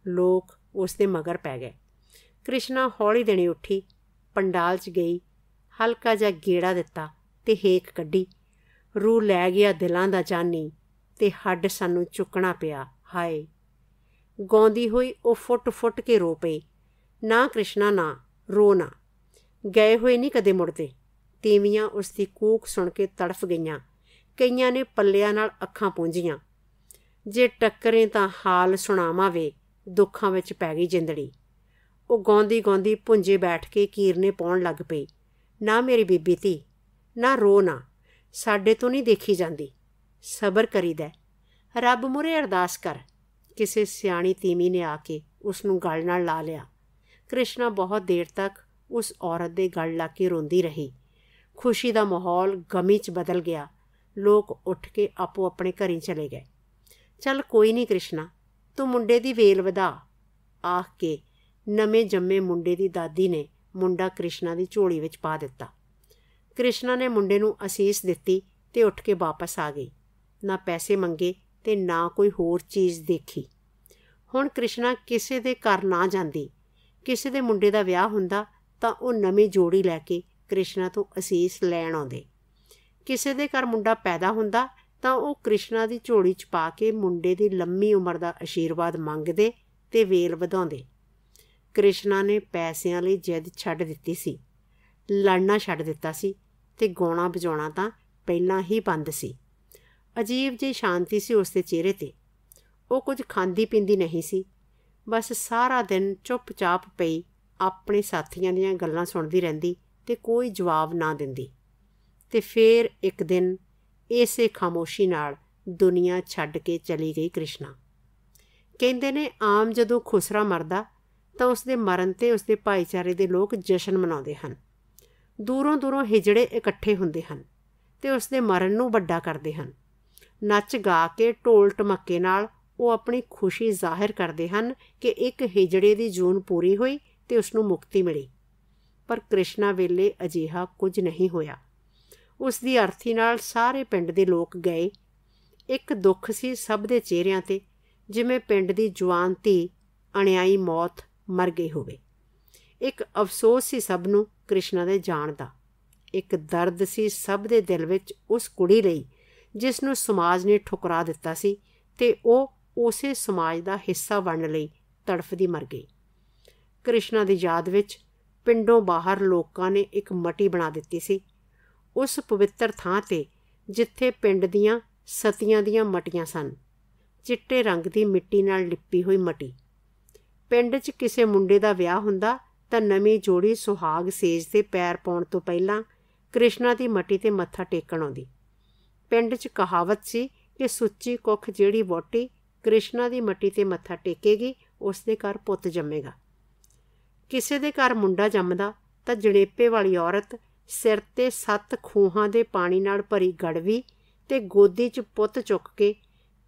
[SPEAKER 1] ਲੋਕ ਉਸ ਦੇ ਮਗਰ ਪੈ ਗਏ ਕ੍ਰਿਸ਼ਨਾ ਹੌਲੀ ਦੇਣੀ ਉੱਠੀ ਪੰਡਾਲ 'ਚ ਗਈ ਹਲਕਾ ਜਿਹਾ ਗੇੜਾ ਦਿੱਤਾ ਤੇ ਹੇਕ ਕੱਢੀ ਰੂ ਲੈ ਗਿਆ ਦਿਲਾਂ ਦਾ ਜਾਨੀ ਤੇ ਹੱਡ ਸਾਨੂੰ ਚੁੱਕਣਾ ਪਿਆ ਹਾਏ ਗੌਂਦੀ ਹੋਈ ਉਹ ਫੁੱਟ-ਫੁੱਟ ਕੇ ਰੋ ਪਈ ਨਾ ਕ੍ਰਿਸ਼ਨਾ ਨਾ ਰੋ ਨਾ ਗਏ ਹੋਏ ਨਹੀਂ ਕਦੇ ਮੁੜਦੇ ਤੀਵੀਆਂ ਉਸ ਦੀ ਕੂਕ ਸੁਣ ਕੇ ਤੜਫ ਗਈਆਂ ਕਈਆਂ ਨੇ ਪੱਲਿਆਂ ਨਾਲ ਅੱਖਾਂ ਪੂੰਝੀਆਂ ਜੇ ਟੱਕਰੇ ਤਾਂ ਹਾਲ ਸੁਣਾਵਾ ਵੇ ਦੁੱਖਾਂ ਵਿੱਚ ਪੈ ਗਈ ਜਿੰਦੜੀ ਉਹ ਗੌਂਦੀ ਗੌਂਦੀ ਪੁੰਝੇ ਬੈਠ ਕੇ ਕੀਰਨੇ ਪਾਉਣ ਲੱਗ ਪਈ ਨਾ ਮੇਰੀ ਬੀਬੀ ਤੀ ਨਾ ਰੋ ਨਾ ਸਾਡੇ ਤੋਂ ਨਹੀਂ ਦੇਖੀ ਜਾਂਦੀ ਸਬਰ ਕਰੀਦਾ ਰੱਬ ਮੁਰੇ ਅਰਦਾਸ ਕਰ ਕਿਸੇ ਸਿਆਣੀ ਤੀਮੀ ਨੇ ਆ ਕੇ ਉਸ ਨੂੰ ਗਲ ਨਾਲ ਲਾ ਲਿਆ ਕ੍ਰਿਸ਼ਨਾ ਬਹੁਤ ਦੇਰ ਤੱਕ ਉਸ ਔਰਤ ਦੇ ਗਲ ਲਾ ਕੇ ਰੋਂਦੀ ਰਹੀ ਖੁਸ਼ੀ ਦਾ ਮਾਹੌਲ ਗਮੀ 'ਚ ਬਦਲ ਗਿਆ ਲੋਕ ਉੱਠ ਕੇ ਆਪੋ ਆਪਣੇ ਘਰੀ ਚਲੇ ਗਏ ਚੱਲ ਕੋਈ ਨਹੀਂ ਕ੍ਰਿਸ਼ਨਾ ਤੂੰ ਮੁੰਡੇ ਦੀ ਵੇਲ ਵਧਾ ਆਖ ਕੇ ਨਵੇਂ ਜੰਮੇ ਮੁੰਡੇ ਦੀ ਦਾਦੀ ਨੇ ਮੁੰਡਾ ਕ੍ਰਿਸ਼ਨਾ ਦੀ ਝੋਲੀ ਵਿੱਚ ਪਾ ਦਿੱਤਾ ਕ੍ਰਿਸ਼ਨਾ ਨੇ ਮੁੰਡੇ ਨੂੰ ਅਸੀਸ ਦਿੱਤੀ ਤੇ ਉੱਠ ਕੇ ਵਾਪਸ ਆ ਗਈ ਨਾ ਪੈਸੇ ਮੰਗੇ ਤੇ ਨਾ ਕੋਈ ਹੋਰ ਚੀਜ਼ ਦੇਖੀ ਹੁਣ ਕ੍ਰਿਸ਼ਨਾ ਕਿਸੇ ਦੇ ਘਰ ਨਾ ਜਾਂਦੀ ਕਿਸੇ ਦੇ ਮੁੰਡੇ ਦਾ ਵਿਆਹ ਹੁੰਦਾ ਤਾਂ ਉਹ ਨਵੀਂ ਜੋੜੀ ਲੈ ਕੇ ਕ੍ਰਿਸ਼ਨਾ ਤੋਂ ਅਸੀਸ ਲੈਣ ਆਉਂਦੇ ਕਿਸੇ ਦੇ ਘਰ ਮੁੰਡਾ ਪੈਦਾ ਹੁੰਦਾ ਤਾਂ ਉਹ ਕ੍ਰਿਸ਼ਨਾ ਦੀ ਝੋਲੀ 'ਚ ਪਾ ਕੇ ਮੁੰਡੇ ਦੀ ਲੰਮੀ ਉਮਰ ਦਾ ਅਸ਼ੀਰਵਾਦ ਮੰਗਦੇ ਤੇ ਵੇਲ ਵਧਾਉਂਦੇ ਕ੍ਰਿਸ਼ਨਾ ਨੇ ਪੈਸਿਆਂ ਲਈ ਜਿੱਦ ਛੱਡ ਦਿੱਤੀ ਸੀ ਲੜਨਾ ਛੱਡ ਦਿੱਤਾ ਸੀ ਤੇ ਗਾਉਣਾ ਵਜਾਉਣਾ ਤਾਂ ਪਹਿਲਾਂ ਹੀ ਬੰਦ ਸੀ ਅਜੀਬ ਜਿਹੀ ਸ਼ਾਂਤੀ ਸੀ ਉਸ ਦੇ ਚਿਹਰੇ ਤੇ ਉਹ ਕੁਝ ਖਾਂਦੀ ਪੀਂਦੀ ਨਹੀਂ ਸੀ ਬਸ ਸਾਰਾ ਦਿਨ ਚੁੱਪਚਾਪ ਪਈ ਆਪਣੇ ਸਾਥੀਆਂ ਦੀਆਂ ਗੱਲਾਂ ਸੁਣਦੀ ਰਹਿੰਦੀ ਤੇ ਕੋਈ ਜਵਾਬ ਨਾ ਦਿੰਦੀ ਤੇ ਫੇਰ ਇੱਕ ਦਿਨ ਇਸੇ ਖਾਮੋਸ਼ੀ ਨਾਲ ਦੁਨੀਆ ਛੱਡ ਕੇ ਚਲੀ ਗਈ ਕ੍ਰਿਸ਼ਨਾ ਕਹਿੰਦੇ ਨੇ ਆਮ ਜਦੋਂ ਖੁਸਰਾ ਮਰਦਾ ਤਾਂ ਉਸ ਦੇ ਮਰਨ ਤੇ ਉਸ ਦੇ ਭਾਈਚਾਰੇ ਦੇ ਲੋਕ ਜਸ਼ਨ ਮਨਾਉਂਦੇ ਹਨ ਦੂਰੋਂ ਦੂਰੋਂ ਹਿਜੜੇ ਇਕੱਠੇ ਹੁੰਦੇ ਹਨ ਤੇ ਉਸ ਦੇ ਮਰਨ ਨੂੰ ਵੱਡਾ ਕਰਦੇ ਹਨ ਨੱਚ ਗਾ ਕੇ ਢੋਲ ਟਮੱਕੇ ਨਾਲ ਉਹ ਆਪਣੀ ਖੁਸ਼ੀ ਜ਼ਾਹਿਰ ਕਰਦੇ ਹਨ ਕਿ ਇੱਕ ਹਿਜੜੇ ਦੀ ਜੂਨ ਪੂਰੀ ਹੋਈ ਤੇ ਉਸ ਨੂੰ ਮੁਕਤੀ ਮਿਲੀ ਪਰ ਕ੍ਰਿਸ਼ਨਾ ਵੇਲੇ ਅਜੀਹਾ ਕੁਝ ਨਹੀਂ ਹੋਇਆ ਉਸ ਦੀ ਅਰਥੀ ਨਾਲ ਸਾਰੇ ਪਿੰਡ ਦੇ ਲੋਕ ਗਏ ਇੱਕ ਦੁੱਖ ਸੀ ਸਭ ਦੇ ਚਿਹਰਿਆਂ ਤੇ ਜਿਵੇਂ ਪਿੰਡ ਦੀ ਜਵਾਨ ਧੀ ਅਣਿਆਈ ਮੌਤ ਮਰ ਗਈ ਹੋਵੇ ਇੱਕ ਅਫਸੋਸ ਸੀ ਸਭ ਨੂੰ ਕ੍ਰਿਸ਼ਨਾ ਦੇ ਜਾਣ ਦਾ ਇੱਕ ਦਰਦ ਸੀ ਸਭ ਦੇ ਦਿਲ ਵਿੱਚ ਉਸ ਕੁੜੀ ਲਈ ਜਿਸ ਨੂੰ ਸਮਾਜ ਨੇ ਠੁਕਰਾ ਦਿੱਤਾ ਸੀ ਤੇ ਉਹ ਉਸੇ ਸਮਾਜ ਦਾ ਹਿੱਸਾ ਬਣਨ ਲਈ ਤੜਫਦੀ ਮਰ ਗਈ ਕ੍ਰਿਸ਼ਨਾ ਦੀ ਯਾਦ ਵਿੱਚ ਪਿੰਡੋਂ ਬਾਹਰ ਲੋਕਾਂ ਨੇ ਇੱਕ ਮਟੀ ਬਣਾ ਦਿੱਤੀ ਸੀ ਉਸ ਪਵਿੱਤਰ ਥਾਂ ਤੇ ਜਿੱਥੇ ਪਿੰਡ ਦੀਆਂ ਸਤੀਆਂ ਦੀਆਂ ਮਟੀਆਂ ਸਨ ਚਿੱਟੇ ਰੰਗ ਦੀ ਮਿੱਟੀ ਨਾਲ ਲਿੱਪੀ ਹੋਈ ਮਟੀ ਪਿੰਡ 'ਚ ਕਿਸੇ ਮੁੰਡੇ ਦਾ ਵਿਆਹ ਹੁੰਦਾ ਤਾਂ ਨਵੀਂ ਜੋੜੀ ਸੁਹਾਗ ਸੇਜ ਤੇ ਪੈਰ ਪਾਉਣ ਤੋਂ ਪਹਿਲਾਂ ਕ੍ਰਿਸ਼ਨਾ ਦੀ ਮਟੀ ਤੇ ਮੱਥਾ ਟੇਕਣ ਆਉਂਦੀ ਪਿੰਡ 'ਚ ਕਹਾਵਤ ਸੀ ਕਿ ਸੁੱਚੀ ਕੁੱਖ ਜਿਹੜੀ ਵੋਟੀ ਕ੍ਰਿਸ਼ਨਾ ਦੀ ਮੱਟੀ ਤੇ ਮੱਥਾ ਟੇਕੇਗੀ ਉਸ ਦੇ ਘਰ ਪੁੱਤ ਜੰਮੇਗਾ ਕਿਸੇ ਦੇ ਘਰ ਮੁੰਡਾ ਜੰਮਦਾ ਤਾਂ ਜਣੇਪੇ ਵਾਲੀ ਔਰਤ ਸਿਰ ਤੇ ਸੱਤ ਖੂਹਾਂ ਦੇ ਪਾਣੀ ਨਾਲ ਭਰੀ ਗੜਵੀ ਤੇ ਗੋਦੀ 'ਚ ਪੁੱਤ ਚੁੱਕ ਕੇ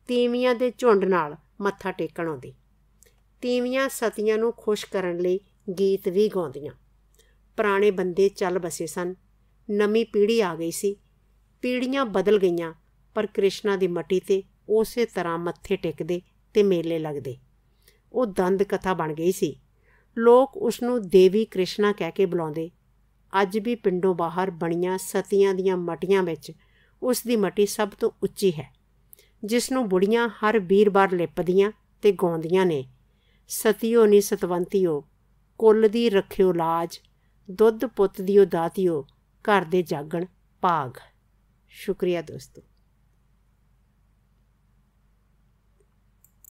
[SPEAKER 1] ਤੀਵੀਆਂ ਦੇ ਝੁੰਡ ਨਾਲ ਮੱਥਾ ਟੇਕਣ ਆਉਂਦੀ ਤੀਵੀਆਂ ਸਤੀਆਂ ਨੂੰ ਖੁਸ਼ ਕਰਨ ਲਈ ਗੀਤ ਵੀ ਗਾਉਂਦੀਆਂ ਪੁਰਾਣੇ ਬੰਦੇ ਚੱਲ ਬਸੇ ਸਨ ਨਵੀਂ ਪੀੜ੍ਹੀ ਆ ਗਈ ਸੀ ਪੀੜ੍ਹੀਆਂ ਬਦਲ ਗਈਆਂ ਪਰ ਕ੍ਰਿਸ਼ਨਾ ਦੀ ਮੱਟੀ ਤੇ ਉਸੇ ਤਰ੍ਹਾਂ ਮੱਥੇ ਟੇਕਦੇ ਤੇ ਮੇਲੇ ਲੱਗਦੇ ਉਹ ਦੰਦ ਕਥਾ ਬਣ ਗਈ ਸੀ ਲੋਕ ਉਸ ਨੂੰ ਦੇਵੀ ਕ੍ਰਿਸ਼ਨਾ ਕਹਿ ਕੇ ਬੁਲਾਉਂਦੇ ਅੱਜ ਵੀ ਪਿੰਡੋਂ ਬਾਹਰ ਬਣੀਆਂ ਸਤੀਆਂ ਦੀਆਂ ਮਟੀਆਂ ਵਿੱਚ ਉਸ ਦੀ ਮਟੀ ਸਭ ਤੋਂ ਉੱਚੀ ਹੈ ਜਿਸ ਨੂੰ ਬੁੜੀਆਂ ਹਰ ਵੀਰਵਾਰ ਲਿਪਦੀਆਂ ਤੇ ਗਾਉਂਦੀਆਂ ਨੇ ਸਤਿਓ ਨੀ ਸਤਵੰਤਿਓ ਕੁੱਲ ਦੀ ਰੱਖਿਓ ਲਾਜ ਦੁੱਧ ਪੁੱਤ ਦੀਓ ਦਾਤਿਓ ਘਰ ਦੇ ਜਾਗਣ ਭਾਗ ਸ਼ੁਕਰੀਆ ਦੋਸਤੋ